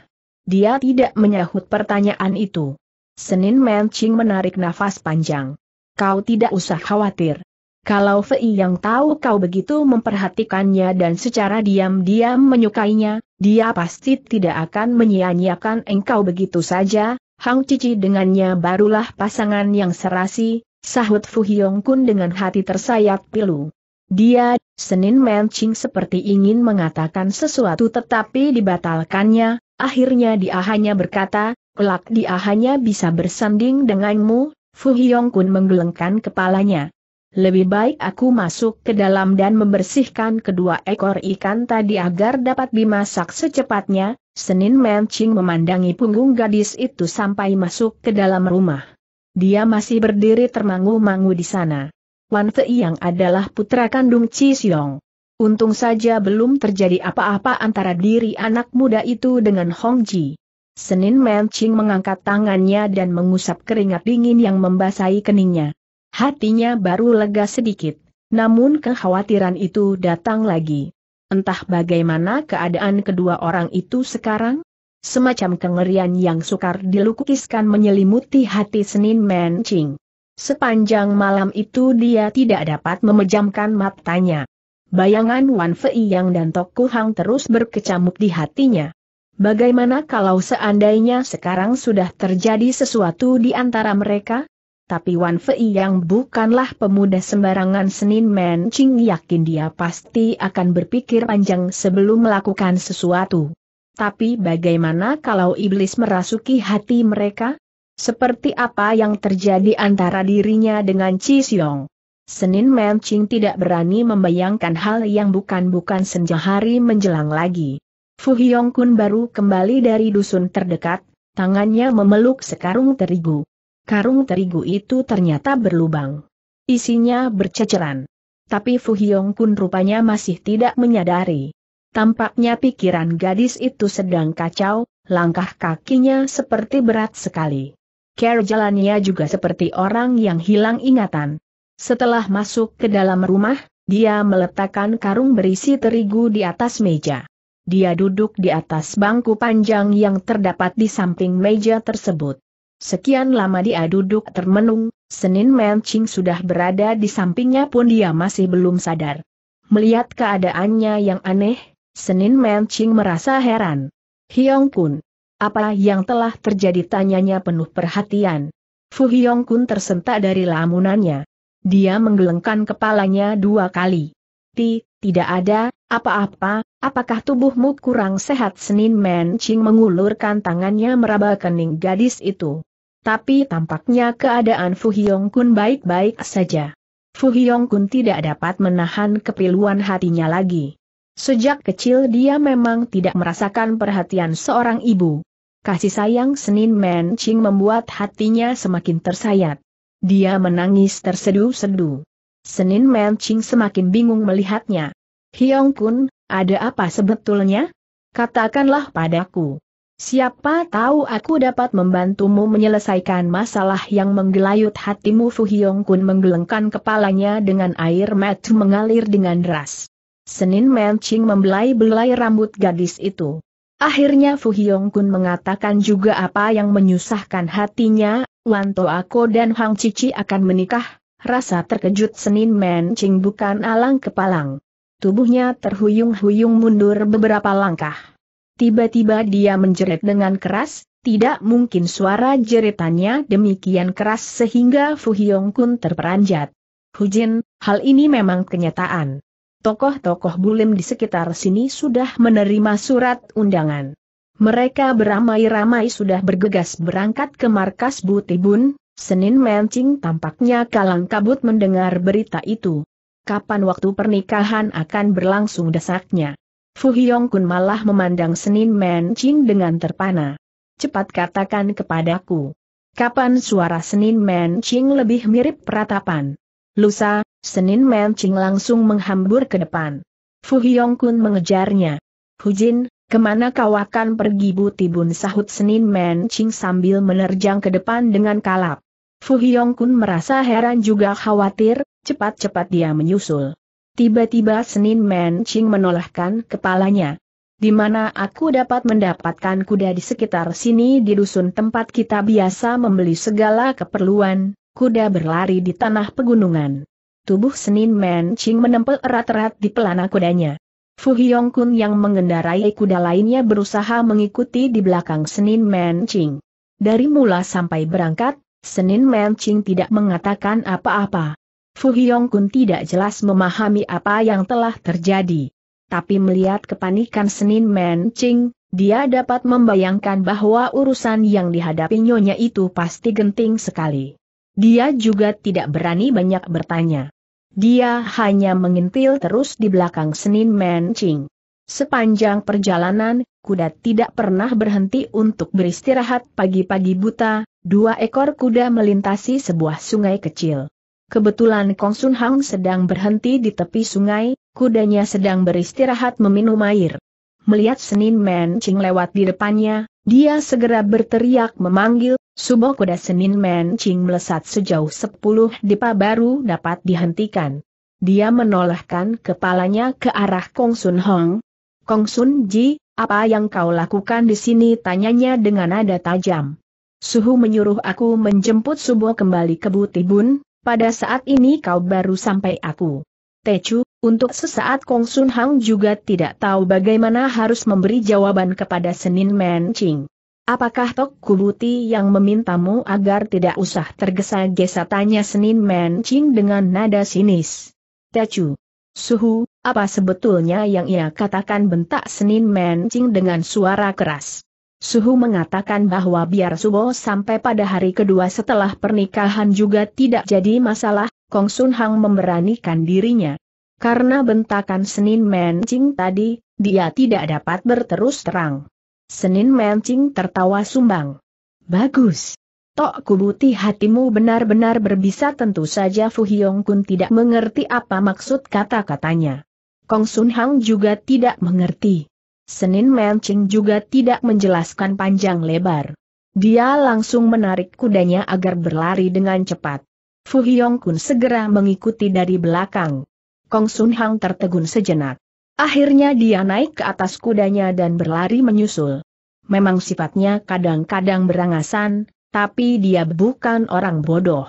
[SPEAKER 1] Dia tidak menyahut pertanyaan itu. Senin Ching menarik nafas panjang. Kau tidak usah khawatir. Kalau Fei yang tahu kau begitu memperhatikannya dan secara diam-diam menyukainya, dia pasti tidak akan menyia-nyiakan engkau begitu saja, Hang Cici dengannya barulah pasangan yang serasi, sahut Fu Hyong Kun dengan hati tersayat pilu. Dia, Senin Mencing seperti ingin mengatakan sesuatu tetapi dibatalkannya, akhirnya dia hanya berkata, kelak dia hanya bisa bersanding denganmu, Fu Hyong Kun menggelengkan kepalanya. Lebih baik aku masuk ke dalam dan membersihkan kedua ekor ikan tadi agar dapat dimasak secepatnya, Senin Mencing memandangi punggung gadis itu sampai masuk ke dalam rumah. Dia masih berdiri termangu-mangu di sana. Wan Fei yang adalah putra kandung Chi Xiong. Untung saja belum terjadi apa-apa antara diri anak muda itu dengan Hong Ji. Senin Mencing mengangkat tangannya dan mengusap keringat dingin yang membasahi keningnya. Hatinya baru lega sedikit, namun kekhawatiran itu datang lagi. Entah bagaimana keadaan kedua orang itu sekarang? Semacam kengerian yang sukar dilukiskan menyelimuti hati Senin Mancing. Sepanjang malam itu dia tidak dapat memejamkan matanya. Bayangan Wan Fei Yang dan Toku Hang terus berkecamuk di hatinya. Bagaimana kalau seandainya sekarang sudah terjadi sesuatu di antara mereka? tapi Wan Fei yang bukanlah pemuda sembarangan Senin Men Ching yakin dia pasti akan berpikir panjang sebelum melakukan sesuatu. Tapi bagaimana kalau iblis merasuki hati mereka? Seperti apa yang terjadi antara dirinya dengan Chi Xiong? Senin Men Ching tidak berani membayangkan hal yang bukan-bukan senja hari menjelang lagi. Fu Hyong Kun baru kembali dari dusun terdekat, tangannya memeluk sekarung terigu. Karung terigu itu ternyata berlubang. Isinya berceceran. Tapi Fu Hyong Kun rupanya masih tidak menyadari. Tampaknya pikiran gadis itu sedang kacau, langkah kakinya seperti berat sekali. Care jalannya juga seperti orang yang hilang ingatan. Setelah masuk ke dalam rumah, dia meletakkan karung berisi terigu di atas meja. Dia duduk di atas bangku panjang yang terdapat di samping meja tersebut. Sekian lama dia duduk termenung, Senin Mencing sudah berada di sampingnya pun dia masih belum sadar. Melihat keadaannya yang aneh, Senin Mencing merasa heran. Hyong Kun, apa yang telah terjadi tanyanya penuh perhatian. Fu Hyong Kun tersentak dari lamunannya. Dia menggelengkan kepalanya dua kali. Ti, tidak ada, apa-apa, apakah tubuhmu kurang sehat? Senin Mencing mengulurkan tangannya meraba kening gadis itu tapi tampaknya keadaan Fu Hyong Kun baik-baik saja. Fu Hyong Kun tidak dapat menahan kepiluan hatinya lagi. Sejak kecil dia memang tidak merasakan perhatian seorang ibu. Kasih sayang Senin Men Ching membuat hatinya semakin tersayat. Dia menangis tersedu sedu Senin Men Ching semakin bingung melihatnya. Hyong Kun, ada apa sebetulnya? Katakanlah padaku. Siapa tahu aku dapat membantumu menyelesaikan masalah yang menggelayut hatimu Fu Hyong Kun menggelengkan kepalanya dengan air mata mengalir dengan deras. Senin Men Ching membelai-belai rambut gadis itu. Akhirnya Fu Hyong Kun mengatakan juga apa yang menyusahkan hatinya, To Ako dan Hang Cici akan menikah, rasa terkejut Senin Men Ching bukan alang kepalang. Tubuhnya terhuyung-huyung mundur beberapa langkah. Tiba-tiba dia menjerit dengan keras, tidak mungkin suara jeritannya demikian keras sehingga Fu Hyong Kun terperanjat. Hujin, hal ini memang kenyataan. Tokoh-tokoh bulim di sekitar sini sudah menerima surat undangan. Mereka beramai-ramai sudah bergegas berangkat ke markas Butibun, Senin Mencing tampaknya kalang kabut mendengar berita itu. Kapan waktu pernikahan akan berlangsung desaknya? Fu Hyong Kun malah memandang Senin Men Ching dengan terpana. Cepat katakan kepadaku. Kapan suara Senin Men Ching lebih mirip peratapan? Lusa, Senin Men Ching langsung menghambur ke depan. Fu Hyong Kun mengejarnya. Hu Jin, kemana kau akan pergi butibun sahut Senin Men Ching sambil menerjang ke depan dengan kalap. Fu Hyong Kun merasa heran juga khawatir, cepat-cepat dia menyusul. Tiba-tiba Senin Mancing menolahkan kepalanya. Di mana aku dapat mendapatkan kuda di sekitar sini di dusun tempat kita biasa membeli segala keperluan, kuda berlari di tanah pegunungan. Tubuh Senin Mancing menempel erat-erat di pelana kudanya. Fu Hyong yang mengendarai kuda lainnya berusaha mengikuti di belakang Senin Mancing. Dari mula sampai berangkat, Senin Mancing tidak mengatakan apa-apa. Fuhyong Kun tidak jelas memahami apa yang telah terjadi. Tapi melihat kepanikan Senin Men Ching, dia dapat membayangkan bahwa urusan yang dihadapi nyonya itu pasti genting sekali. Dia juga tidak berani banyak bertanya. Dia hanya mengintil terus di belakang Senin Men Ching. Sepanjang perjalanan, kuda tidak pernah berhenti untuk beristirahat pagi-pagi buta, dua ekor kuda melintasi sebuah sungai kecil. Kebetulan Kong Sun Hang sedang berhenti di tepi sungai, kudanya sedang beristirahat meminum air. Melihat Senin Men Ching lewat di depannya, dia segera berteriak memanggil, subo kuda Senin Men Ching melesat sejauh sepuluh dipa baru dapat dihentikan. Dia menolehkan kepalanya ke arah Kong Sun Hong. Kong Sun Ji, apa yang kau lakukan di sini? Tanyanya dengan nada tajam. Suhu menyuruh aku menjemput Subo kembali ke Butibun, pada saat ini kau baru sampai aku. Teju. untuk sesaat Kong Sun Hang juga tidak tahu bagaimana harus memberi jawaban kepada Senin Ching. Apakah Tok Kubuti yang memintamu agar tidak usah tergesa-gesa tanya Senin Ching dengan nada sinis? Teju. Suhu, apa sebetulnya yang ia katakan bentak Senin Ching dengan suara keras? Suhu mengatakan bahwa biar Subo sampai pada hari kedua setelah pernikahan juga tidak jadi masalah, Kong Sun Hang memberanikan dirinya. Karena bentakan Senin Mencing tadi, dia tidak dapat berterus terang. Senin Mencing tertawa sumbang. Bagus. Tok kubuti hatimu benar-benar berbisa tentu saja Fu Hyong Kun tidak mengerti apa maksud kata-katanya. Kong Sun Hang juga tidak mengerti. Senin Mencing juga tidak menjelaskan panjang lebar. Dia langsung menarik kudanya agar berlari dengan cepat. Fu Hyong Kun segera mengikuti dari belakang. Kong Sun Hang tertegun sejenak. Akhirnya dia naik ke atas kudanya dan berlari menyusul. Memang sifatnya kadang-kadang berangasan, tapi dia bukan orang bodoh.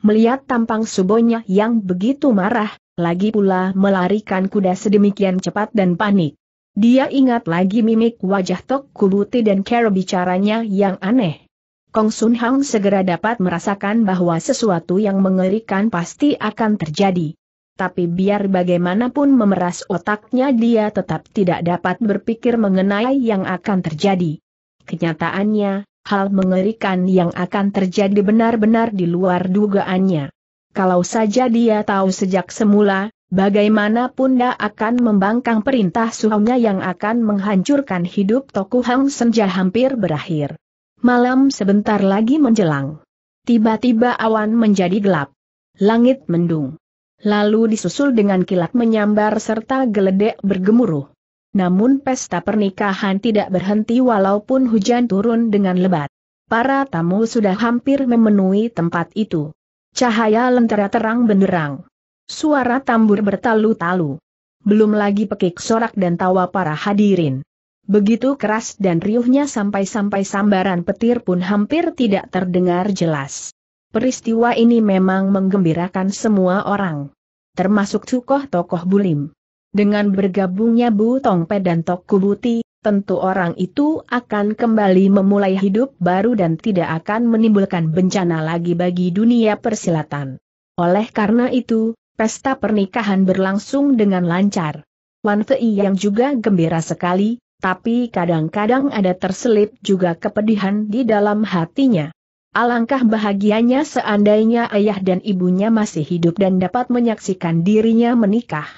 [SPEAKER 1] Melihat tampang subonya yang begitu marah, lagi pula melarikan kuda sedemikian cepat dan panik. Dia ingat lagi mimik wajah Tok Kuluti dan cara bicaranya yang aneh. Kong Sun Hang segera dapat merasakan bahwa sesuatu yang mengerikan pasti akan terjadi. Tapi biar bagaimanapun memeras otaknya dia tetap tidak dapat berpikir mengenai yang akan terjadi. Kenyataannya, hal mengerikan yang akan terjadi benar-benar di luar dugaannya. Kalau saja dia tahu sejak semula, Bagaimanapun dia akan membangkang perintah suhunya yang akan menghancurkan hidup Toku Hang Senja hampir berakhir. Malam sebentar lagi menjelang. Tiba-tiba awan menjadi gelap. Langit mendung. Lalu disusul dengan kilat menyambar serta geledek bergemuruh. Namun pesta pernikahan tidak berhenti walaupun hujan turun dengan lebat. Para tamu sudah hampir memenuhi tempat itu. Cahaya lentera terang benderang suara tambur bertalu-talu. Belum lagi pekik sorak dan tawa para hadirin. Begitu keras dan riuhnya sampai-sampai sambaran petir pun hampir tidak terdengar jelas. Peristiwa ini memang menggembirakan semua orang. Termasuk tokoh-tokoh bulim. Dengan bergabungnya Bu Tongpe dan Tok Kubuti, tentu orang itu akan kembali memulai hidup baru dan tidak akan menimbulkan bencana lagi bagi dunia persilatan. Oleh karena itu, Pesta pernikahan berlangsung dengan lancar. Wan Fei yang juga gembira sekali, tapi kadang-kadang ada terselip juga kepedihan di dalam hatinya. Alangkah bahagianya seandainya ayah dan ibunya masih hidup dan dapat menyaksikan dirinya menikah.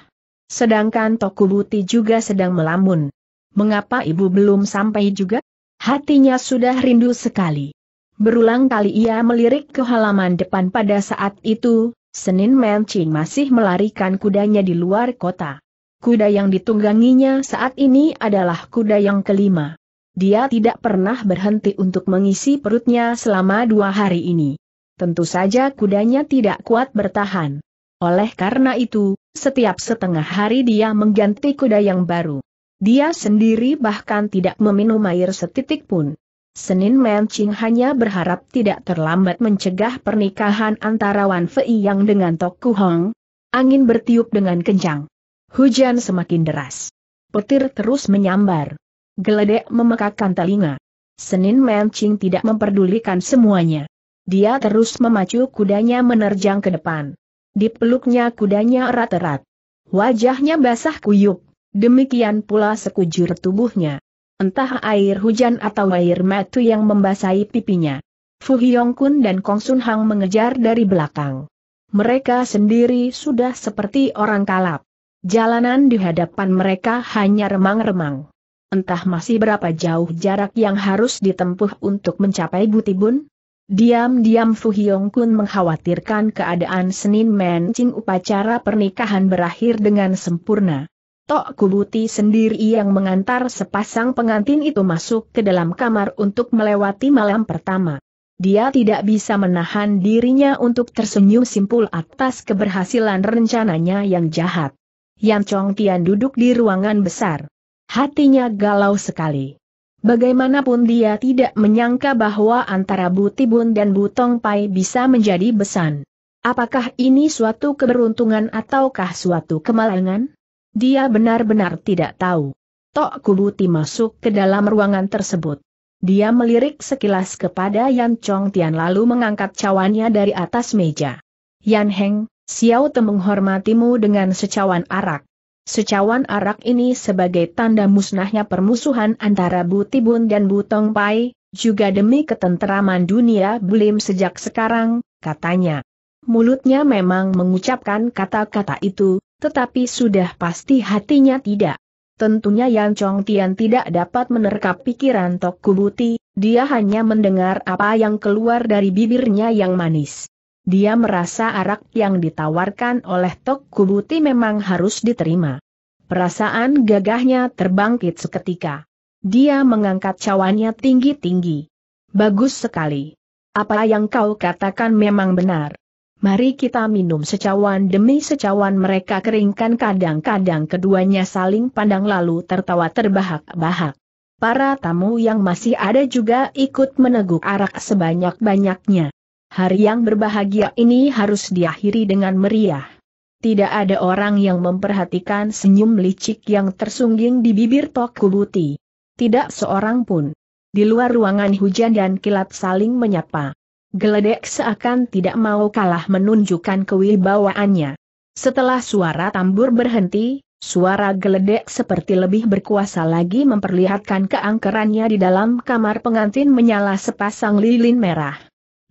[SPEAKER 1] Sedangkan Tokubuti juga sedang melamun. Mengapa ibu belum sampai juga? Hatinya sudah rindu sekali. Berulang kali ia melirik ke halaman depan pada saat itu, Senin Mancing masih melarikan kudanya di luar kota. Kuda yang ditungganginya saat ini adalah kuda yang kelima. Dia tidak pernah berhenti untuk mengisi perutnya selama dua hari ini. Tentu saja kudanya tidak kuat bertahan. Oleh karena itu, setiap setengah hari dia mengganti kuda yang baru. Dia sendiri bahkan tidak meminum air setitik pun. Senin Mancing hanya berharap tidak terlambat mencegah pernikahan antara Wan Fei Yang dengan Tok Hong. Angin bertiup dengan kencang. Hujan semakin deras. Petir terus menyambar. Geledek memekakkan telinga. Senin Mancing tidak memperdulikan semuanya. Dia terus memacu kudanya menerjang ke depan. Di peluknya kudanya erat-erat. Wajahnya basah kuyup. Demikian pula sekujur tubuhnya. Entah air hujan atau air matu yang membasahi pipinya. Fu Hyong Kun dan Kong Sun Hang mengejar dari belakang. Mereka sendiri sudah seperti orang kalap. Jalanan di hadapan mereka hanya remang-remang. Entah masih berapa jauh jarak yang harus ditempuh untuk mencapai Butibun? Diam-diam Fu Hyong Kun mengkhawatirkan keadaan Senin Mencing upacara pernikahan berakhir dengan sempurna. Tok Kubuti sendiri yang mengantar sepasang pengantin itu masuk ke dalam kamar untuk melewati malam pertama. Dia tidak bisa menahan dirinya untuk tersenyum simpul atas keberhasilan rencananya yang jahat. Yang Chong Tian duduk di ruangan besar. Hatinya galau sekali. Bagaimanapun dia tidak menyangka bahwa antara Butibun dan Butong Pai bisa menjadi besan. Apakah ini suatu keberuntungan ataukah suatu kemalangan? Dia benar-benar tidak tahu. Tok Kubuti masuk ke dalam ruangan tersebut. Dia melirik sekilas kepada Yan Chong Tian lalu mengangkat cawannya dari atas meja. Yan Heng, Xiao Te menghormatimu dengan secawan arak. Secawan arak ini sebagai tanda musnahnya permusuhan antara Butibun dan Butong Pai, juga demi ketenteraman dunia belum sejak sekarang, katanya. Mulutnya memang mengucapkan kata-kata itu, tetapi sudah pasti hatinya tidak. Tentunya Yan Chong Tian tidak dapat menerkap pikiran Tok Kubuti, dia hanya mendengar apa yang keluar dari bibirnya yang manis. Dia merasa arak yang ditawarkan oleh Tok Kubuti memang harus diterima. Perasaan gagahnya terbangkit seketika. Dia mengangkat cawannya tinggi-tinggi. Bagus sekali. Apa yang kau katakan memang benar. Mari kita minum secawan demi secawan mereka keringkan kadang-kadang keduanya saling pandang lalu tertawa terbahak-bahak. Para tamu yang masih ada juga ikut meneguk arak sebanyak-banyaknya. Hari yang berbahagia ini harus diakhiri dengan meriah. Tidak ada orang yang memperhatikan senyum licik yang tersungging di bibir Toku Buti. Tidak seorang pun. Di luar ruangan hujan dan kilat saling menyapa. Geledek seakan tidak mau kalah menunjukkan kewibawaannya. Setelah suara tambur berhenti, suara geledek seperti lebih berkuasa lagi memperlihatkan keangkerannya di dalam kamar pengantin menyala sepasang lilin merah.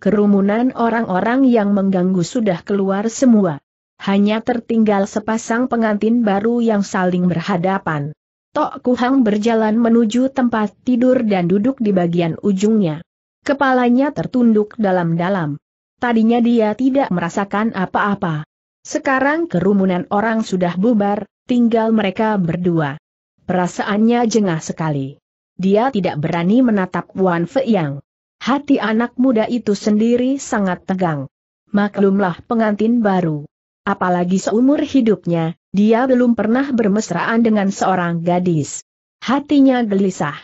[SPEAKER 1] Kerumunan orang-orang yang mengganggu sudah keluar semua. Hanya tertinggal sepasang pengantin baru yang saling berhadapan. Tok Kuhang berjalan menuju tempat tidur dan duduk di bagian ujungnya. Kepalanya tertunduk dalam-dalam. Tadinya dia tidak merasakan apa-apa. Sekarang kerumunan orang sudah bubar, tinggal mereka berdua. Perasaannya jengah sekali. Dia tidak berani menatap Wan Feiyang. Hati anak muda itu sendiri sangat tegang. Maklumlah pengantin baru. Apalagi seumur hidupnya, dia belum pernah bermesraan dengan seorang gadis. Hatinya gelisah.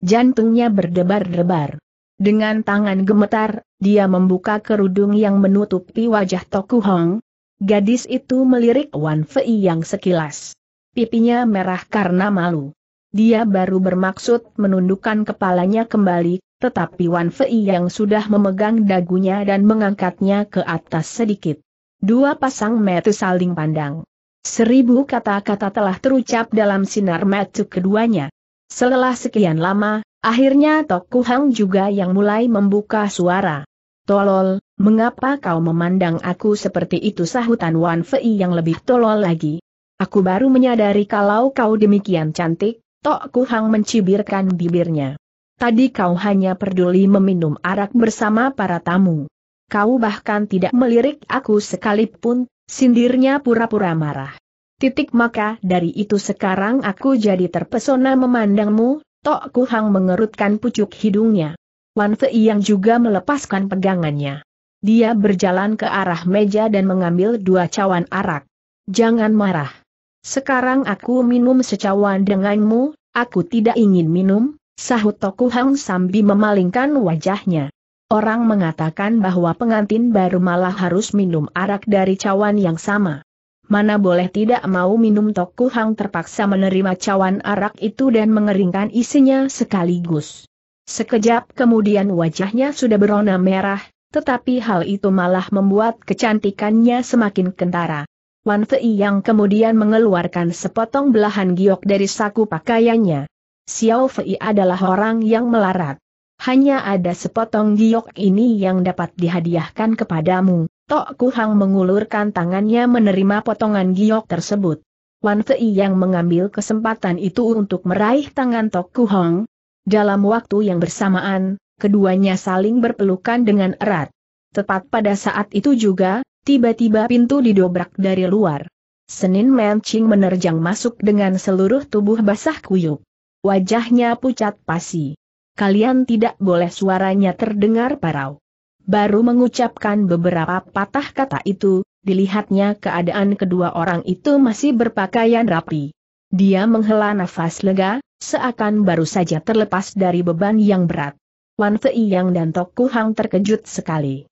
[SPEAKER 1] Jantungnya berdebar-debar. Dengan tangan gemetar, dia membuka kerudung yang menutupi wajah Toku Hong. Gadis itu melirik Wan Fei yang sekilas. Pipinya merah karena malu. Dia baru bermaksud menundukkan kepalanya kembali, tetapi Wan Fei yang sudah memegang dagunya dan mengangkatnya ke atas sedikit. Dua pasang mata saling pandang. Seribu kata-kata telah terucap dalam sinar mata keduanya. Setelah sekian lama, Akhirnya Tok Kuhang juga yang mulai membuka suara. Tolol, mengapa kau memandang aku seperti itu sahutan Wan Fei yang lebih tolol lagi? Aku baru menyadari kalau kau demikian cantik, Tok Kuhang mencibirkan bibirnya. Tadi kau hanya peduli meminum arak bersama para tamu. Kau bahkan tidak melirik aku sekalipun, sindirnya pura-pura marah. Titik maka dari itu sekarang aku jadi terpesona memandangmu, Tok Kuhang mengerutkan pucuk hidungnya. Wan Fei yang juga melepaskan pegangannya. Dia berjalan ke arah meja dan mengambil dua cawan arak. Jangan marah. Sekarang aku minum secawan denganmu, aku tidak ingin minum, sahut Tok Kuhang sambil memalingkan wajahnya. Orang mengatakan bahwa pengantin baru malah harus minum arak dari cawan yang sama mana boleh tidak mau minum Toku Hang terpaksa menerima cawan arak itu dan mengeringkan isinya sekaligus. Sekejap kemudian wajahnya sudah berona merah, tetapi hal itu malah membuat kecantikannya semakin kentara. Wan Fei yang kemudian mengeluarkan sepotong belahan giok dari saku pakaiannya. Xiao Fei adalah orang yang melarat. Hanya ada sepotong giok ini yang dapat dihadiahkan kepadamu. Tok Kuhang mengulurkan tangannya menerima potongan giok tersebut. Wan Fei yang mengambil kesempatan itu untuk meraih tangan Tok Kuhang. Dalam waktu yang bersamaan, keduanya saling berpelukan dengan erat. Tepat pada saat itu juga, tiba-tiba pintu didobrak dari luar. Senin Mencing menerjang masuk dengan seluruh tubuh basah kuyup. Wajahnya pucat pasi. Kalian tidak boleh suaranya terdengar parau. Baru mengucapkan beberapa patah kata itu, dilihatnya keadaan kedua orang itu masih berpakaian rapi. Dia menghela nafas lega, seakan baru saja terlepas dari beban yang berat. Wan Fei Yang dan Tok Hang terkejut sekali.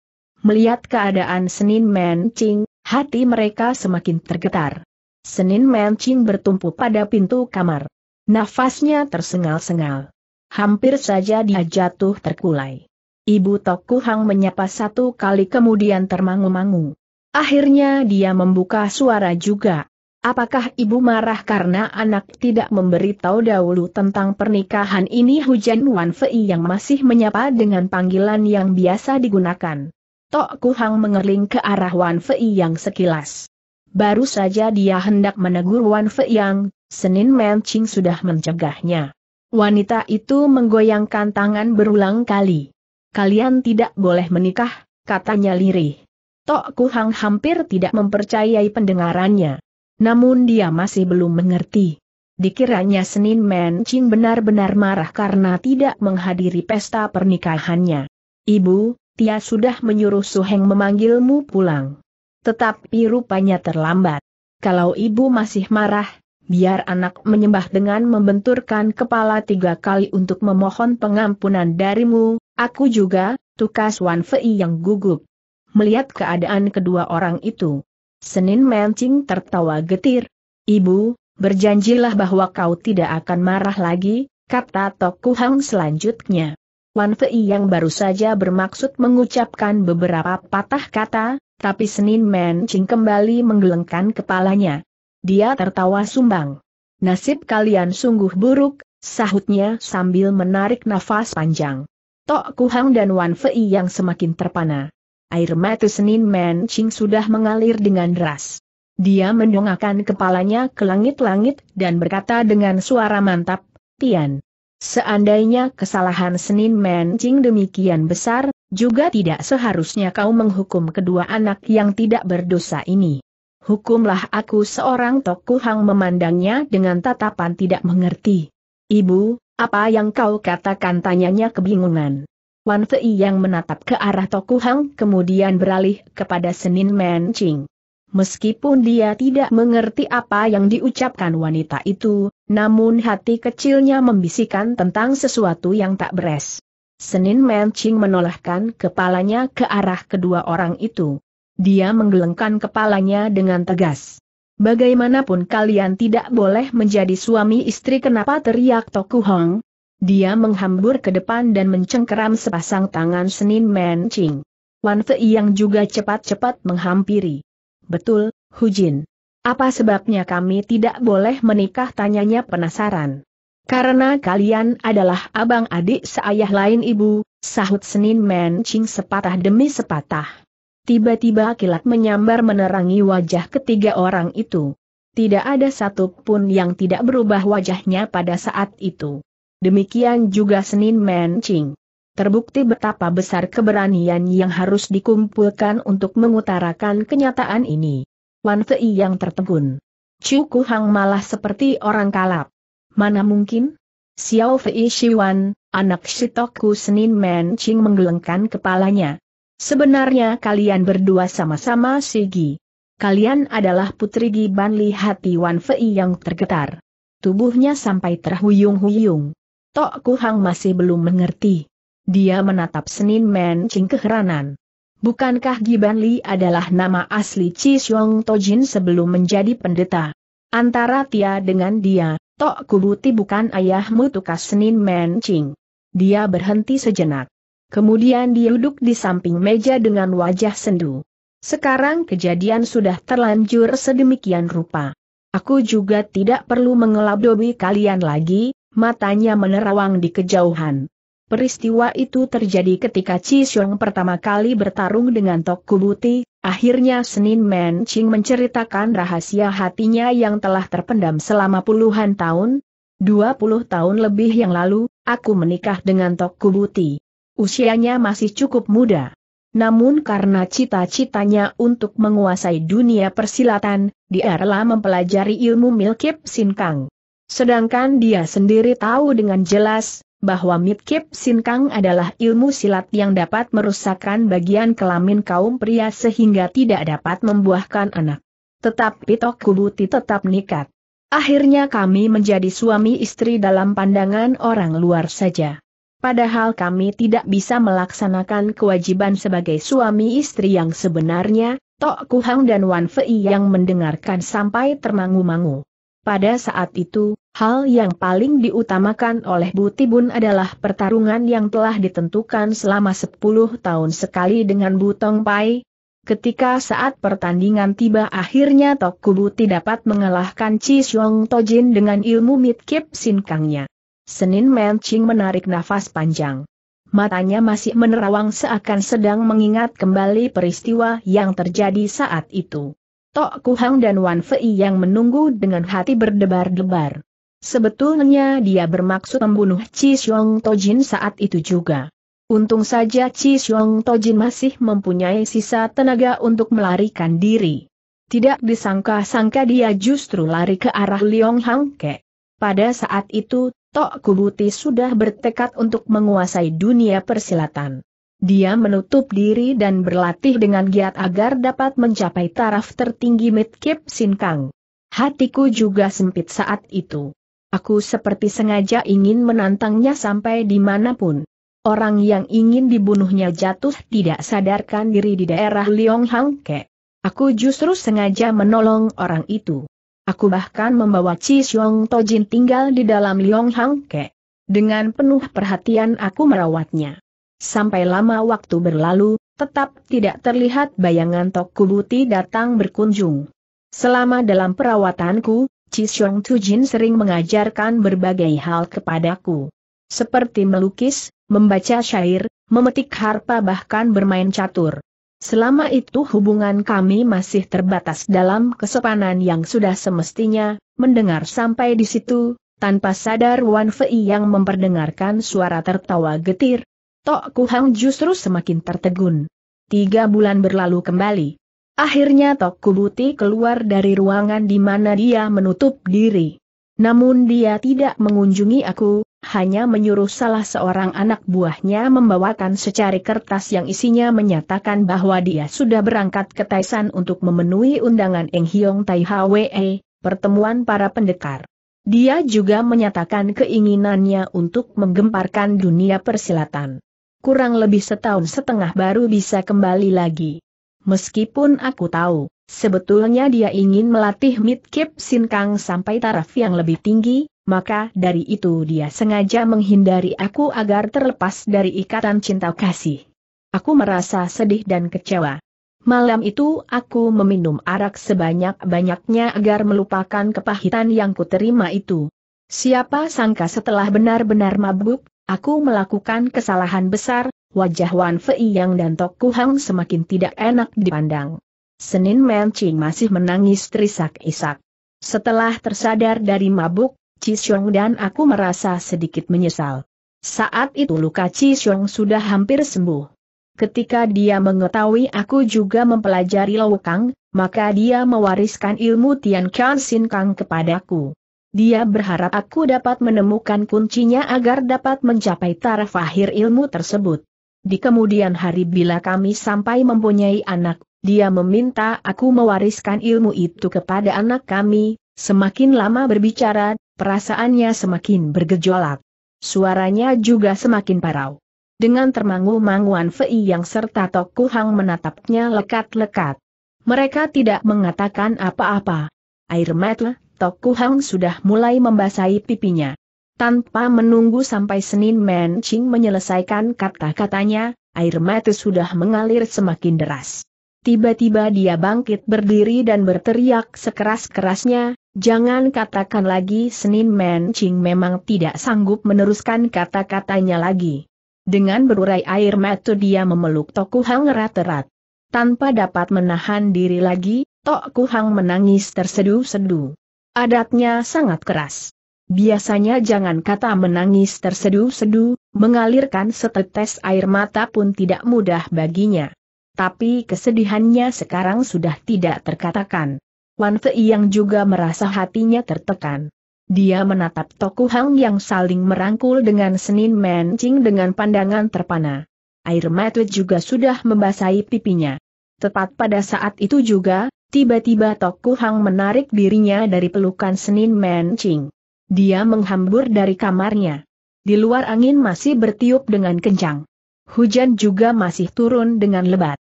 [SPEAKER 1] Melihat keadaan Senin Mancing, hati mereka semakin tergetar. Senin Mancing bertumpu pada pintu kamar. Nafasnya tersengal-sengal. Hampir saja dia jatuh terkulai. Ibu Toku Hang menyapa satu kali kemudian termangu-mangu. Akhirnya dia membuka suara juga. Apakah ibu marah karena anak tidak memberitahu dahulu tentang pernikahan ini hujan Wan Fei yang masih menyapa dengan panggilan yang biasa digunakan. Tok Kuhang mengerling ke arah Wan Fei yang sekilas. Baru saja dia hendak menegur Wan Fei yang, Senin Mencing sudah mencegahnya. Wanita itu menggoyangkan tangan berulang kali kalian tidak boleh menikah, katanya lirih. Tok Kuhang hampir tidak mempercayai pendengarannya. Namun dia masih belum mengerti. Dikiranya Senin Ching benar-benar marah karena tidak menghadiri pesta pernikahannya. Ibu, Tia sudah menyuruh Su Heng memanggilmu pulang. Tetapi rupanya terlambat. Kalau ibu masih marah, biar anak menyembah dengan membenturkan kepala tiga kali untuk memohon pengampunan darimu, aku juga, tukas Wan Fei yang gugup. Melihat keadaan kedua orang itu, Senin Mencing tertawa getir. Ibu, berjanjilah bahwa kau tidak akan marah lagi, kata Toku Hang selanjutnya. Wan Fei yang baru saja bermaksud mengucapkan beberapa patah kata, tapi Senin Mencing kembali menggelengkan kepalanya. Dia tertawa sumbang. Nasib kalian sungguh buruk, sahutnya sambil menarik nafas panjang. Tok Kuhang dan Wan Fei yang semakin terpana. Air mata Senin Men Ching sudah mengalir dengan deras. Dia mendongakkan kepalanya ke langit-langit dan berkata dengan suara mantap, Tian. Seandainya kesalahan Senin Men Ching demikian besar, juga tidak seharusnya kau menghukum kedua anak yang tidak berdosa ini hukumlah aku seorang tokuhang memandangnya dengan tatapan tidak mengerti. Ibu, apa yang kau katakan tanyanya kebingungan. Wan Fei yang menatap ke arah tokuhang kemudian beralih kepada Senin Ching. Meskipun dia tidak mengerti apa yang diucapkan wanita itu, namun hati kecilnya membisikkan tentang sesuatu yang tak beres. Senin Ching menolakkan kepalanya ke arah kedua orang itu. Dia menggelengkan kepalanya dengan tegas. Bagaimanapun kalian tidak boleh menjadi suami istri kenapa teriak Toku Hong? Dia menghambur ke depan dan mencengkeram sepasang tangan Senin Ching. Wan Fei yang juga cepat-cepat menghampiri. Betul, Hu Jin. Apa sebabnya kami tidak boleh menikah tanyanya penasaran. Karena kalian adalah abang adik seayah lain ibu, sahut Senin Ching sepatah demi sepatah. Tiba-tiba kilat menyambar menerangi wajah ketiga orang itu. Tidak ada satupun yang tidak berubah wajahnya pada saat itu. Demikian juga Senin Mencing. Terbukti betapa besar keberanian yang harus dikumpulkan untuk mengutarakan kenyataan ini. Wan Fei yang tertegun. Chu Hang malah seperti orang kalap. Mana mungkin? Xiao Fei Shiwan, anak Shitoku Senin Mencing menggelengkan kepalanya. Sebenarnya kalian berdua sama-sama Sigi. Kalian adalah putri Giban hati Wan Fei yang tergetar. Tubuhnya sampai terhuyung-huyung. Tok hang masih belum mengerti. Dia menatap Senin Mancing keheranan. Bukankah Giban Li adalah nama asli Chi Xiong Tojin sebelum menjadi pendeta? Antara Tia dengan dia, Tok Kubuti bukan ayahmu tukas Senin Mancing. Dia berhenti sejenak. Kemudian dia duduk di samping meja dengan wajah sendu. Sekarang kejadian sudah terlanjur sedemikian rupa. Aku juga tidak perlu mengelabui kalian lagi, matanya menerawang di kejauhan. Peristiwa itu terjadi ketika Chi Xiong pertama kali bertarung dengan Tok Kubuti, akhirnya Senin Men Ching menceritakan rahasia hatinya yang telah terpendam selama puluhan tahun. 20 tahun lebih yang lalu, aku menikah dengan Tok Kubuti. Usianya masih cukup muda. Namun karena cita-citanya untuk menguasai dunia persilatan, dia rela mempelajari ilmu Milkip sinkang. Sedangkan dia sendiri tahu dengan jelas, bahwa Milkip sinkang adalah ilmu silat yang dapat merusakkan bagian kelamin kaum pria sehingga tidak dapat membuahkan anak. Tetapi Tok Kubuti tetap nikat. Akhirnya kami menjadi suami istri dalam pandangan orang luar saja. Padahal kami tidak bisa melaksanakan kewajiban sebagai suami istri yang sebenarnya, Tok Kuhang dan Wan Fei yang mendengarkan sampai termangu-mangu. Pada saat itu, hal yang paling diutamakan oleh Bu Tibun adalah pertarungan yang telah ditentukan selama 10 tahun sekali dengan Butong Pai. Ketika saat pertandingan tiba akhirnya Tok Kubuti dapat mengalahkan Chi Xiong Tojin dengan ilmu Midkip Sinkangnya. Senin Mencing menarik nafas panjang. Matanya masih menerawang seakan sedang mengingat kembali peristiwa yang terjadi saat itu. Tok Kuhang dan Wan Fei yang menunggu dengan hati berdebar-debar. Sebetulnya dia bermaksud membunuh Chi Xiong Tojin saat itu juga. Untung saja Chi Xiong Tojin masih mempunyai sisa tenaga untuk melarikan diri. Tidak disangka-sangka dia justru lari ke arah Liong Hang Ke. Pada saat itu Tok Kubuti sudah bertekad untuk menguasai dunia persilatan. Dia menutup diri dan berlatih dengan giat agar dapat mencapai taraf tertinggi Midkip Sinkang. Hatiku juga sempit saat itu. Aku seperti sengaja ingin menantangnya sampai dimanapun. Orang yang ingin dibunuhnya jatuh tidak sadarkan diri di daerah Leong Hangke. Aku justru sengaja menolong orang itu. Aku bahkan membawa Chi Xiong Tojin tinggal di dalam Liong Hang Ke. Dengan penuh perhatian aku merawatnya. Sampai lama waktu berlalu, tetap tidak terlihat bayangan Tok Kubuti datang berkunjung. Selama dalam perawatanku, Chi Xiong Tojin sering mengajarkan berbagai hal kepadaku. Seperti melukis, membaca syair, memetik harpa bahkan bermain catur. Selama itu hubungan kami masih terbatas dalam kesepanan yang sudah semestinya, mendengar sampai di situ, tanpa sadar Wan Fei yang memperdengarkan suara tertawa getir. Tok hang justru semakin tertegun. Tiga bulan berlalu kembali. Akhirnya Tok Kubuti keluar dari ruangan di mana dia menutup diri. Namun dia tidak mengunjungi aku, hanya menyuruh salah seorang anak buahnya membawakan secari kertas yang isinya menyatakan bahwa dia sudah berangkat ke Taisan untuk memenuhi undangan Eng Hiong Tai Hwe, pertemuan para pendekar. Dia juga menyatakan keinginannya untuk menggemparkan dunia persilatan. Kurang lebih setahun setengah baru bisa kembali lagi. Meskipun aku tahu Sebetulnya dia ingin melatih Midkip Kip Sin sampai taraf yang lebih tinggi, maka dari itu dia sengaja menghindari aku agar terlepas dari ikatan cinta kasih. Aku merasa sedih dan kecewa. Malam itu aku meminum arak sebanyak-banyaknya agar melupakan kepahitan yang kuterima itu. Siapa sangka setelah benar-benar mabuk, aku melakukan kesalahan besar, wajah Wan Fei Yang dan Tok Kuhang semakin tidak enak dipandang. Senin Mencing masih menangis terisak-isak. Setelah tersadar dari mabuk, Xiong dan aku merasa sedikit menyesal. Saat itu luka Xiong sudah hampir sembuh. Ketika dia mengetahui aku juga mempelajari Lou Kang, maka dia mewariskan ilmu Tian Kian Sin Kang kepadaku. Dia berharap aku dapat menemukan kuncinya agar dapat mencapai taraf akhir ilmu tersebut. Di kemudian hari bila kami sampai mempunyai anak dia meminta aku mewariskan ilmu itu kepada anak kami, semakin lama berbicara, perasaannya semakin bergejolak. Suaranya juga semakin parau. Dengan termangu-manguan Fei yang serta Tok Hang menatapnya lekat-lekat. Mereka tidak mengatakan apa-apa. Air mata Tok Hang sudah mulai membasahi pipinya. Tanpa menunggu sampai Senin Mencing menyelesaikan kata-katanya, air mata sudah mengalir semakin deras. Tiba-tiba dia bangkit berdiri dan berteriak sekeras-kerasnya, jangan katakan lagi Senin Mencing memang tidak sanggup meneruskan kata-katanya lagi. Dengan berurai air mata dia memeluk Toku Hang erat-erat. Tanpa dapat menahan diri lagi, Toku Hang menangis tersedu sedu Adatnya sangat keras. Biasanya jangan kata menangis tersedu sedu mengalirkan setetes air mata pun tidak mudah baginya. Tapi kesedihannya sekarang sudah tidak terkatakan. Wan Fei yang juga merasa hatinya tertekan. Dia menatap Toku Hang yang saling merangkul dengan Senin Mencing dengan pandangan terpana. Air mata juga sudah membasahi pipinya. Tepat pada saat itu juga, tiba-tiba Toku Hang menarik dirinya dari pelukan Senin Mencing. Dia menghambur dari kamarnya. Di luar angin masih bertiup dengan kencang. Hujan juga masih turun dengan lebat.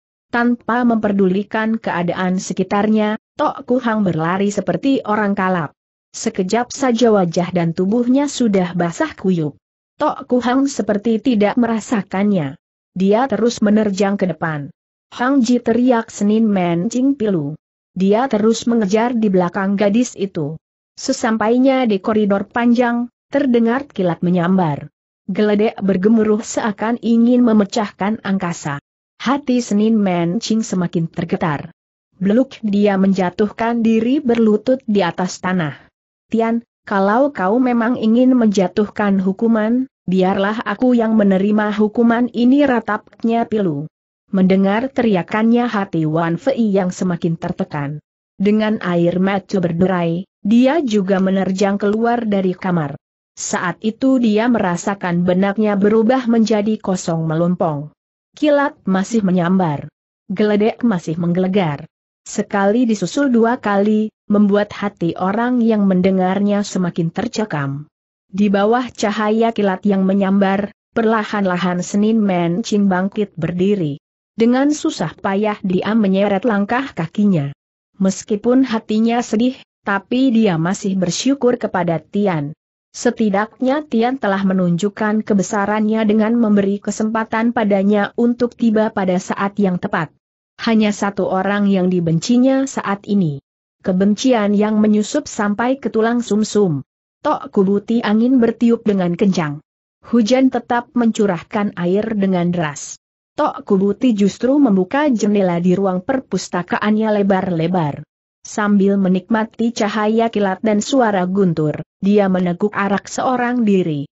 [SPEAKER 1] Tanpa memperdulikan keadaan sekitarnya, Tok Kuhang berlari seperti orang kalap. Sekejap saja wajah dan tubuhnya sudah basah kuyup. Tok Kuhang seperti tidak merasakannya. Dia terus menerjang ke depan. Hang Ji teriak Senin mencing pilu. Dia terus mengejar di belakang gadis itu. Sesampainya di koridor panjang, terdengar kilat menyambar. Geledek bergemuruh seakan ingin memecahkan angkasa. Hati Senin Mencing semakin tergetar. Beluk dia menjatuhkan diri berlutut di atas tanah. Tian, kalau kau memang ingin menjatuhkan hukuman, biarlah aku yang menerima hukuman ini ratapnya pilu. Mendengar teriakannya hati Wan Fei yang semakin tertekan. Dengan air mata berderai, dia juga menerjang keluar dari kamar. Saat itu dia merasakan benaknya berubah menjadi kosong melompong. Kilat masih menyambar. Geledek masih menggelegar. Sekali disusul dua kali, membuat hati orang yang mendengarnya semakin tercekam. Di bawah cahaya kilat yang menyambar, perlahan-lahan Senin Men Ching bangkit berdiri. Dengan susah payah dia menyeret langkah kakinya. Meskipun hatinya sedih, tapi dia masih bersyukur kepada Tian, Setidaknya Tian telah menunjukkan kebesarannya dengan memberi kesempatan padanya untuk tiba pada saat yang tepat. Hanya satu orang yang dibencinya saat ini. Kebencian yang menyusup sampai ke tulang sumsum. -sum. Tok kubuti angin bertiup dengan kencang. Hujan tetap mencurahkan air dengan deras. Tok kubuti justru membuka jendela di ruang perpustakaannya lebar-lebar. Sambil menikmati cahaya kilat dan suara guntur, dia meneguk arak seorang diri.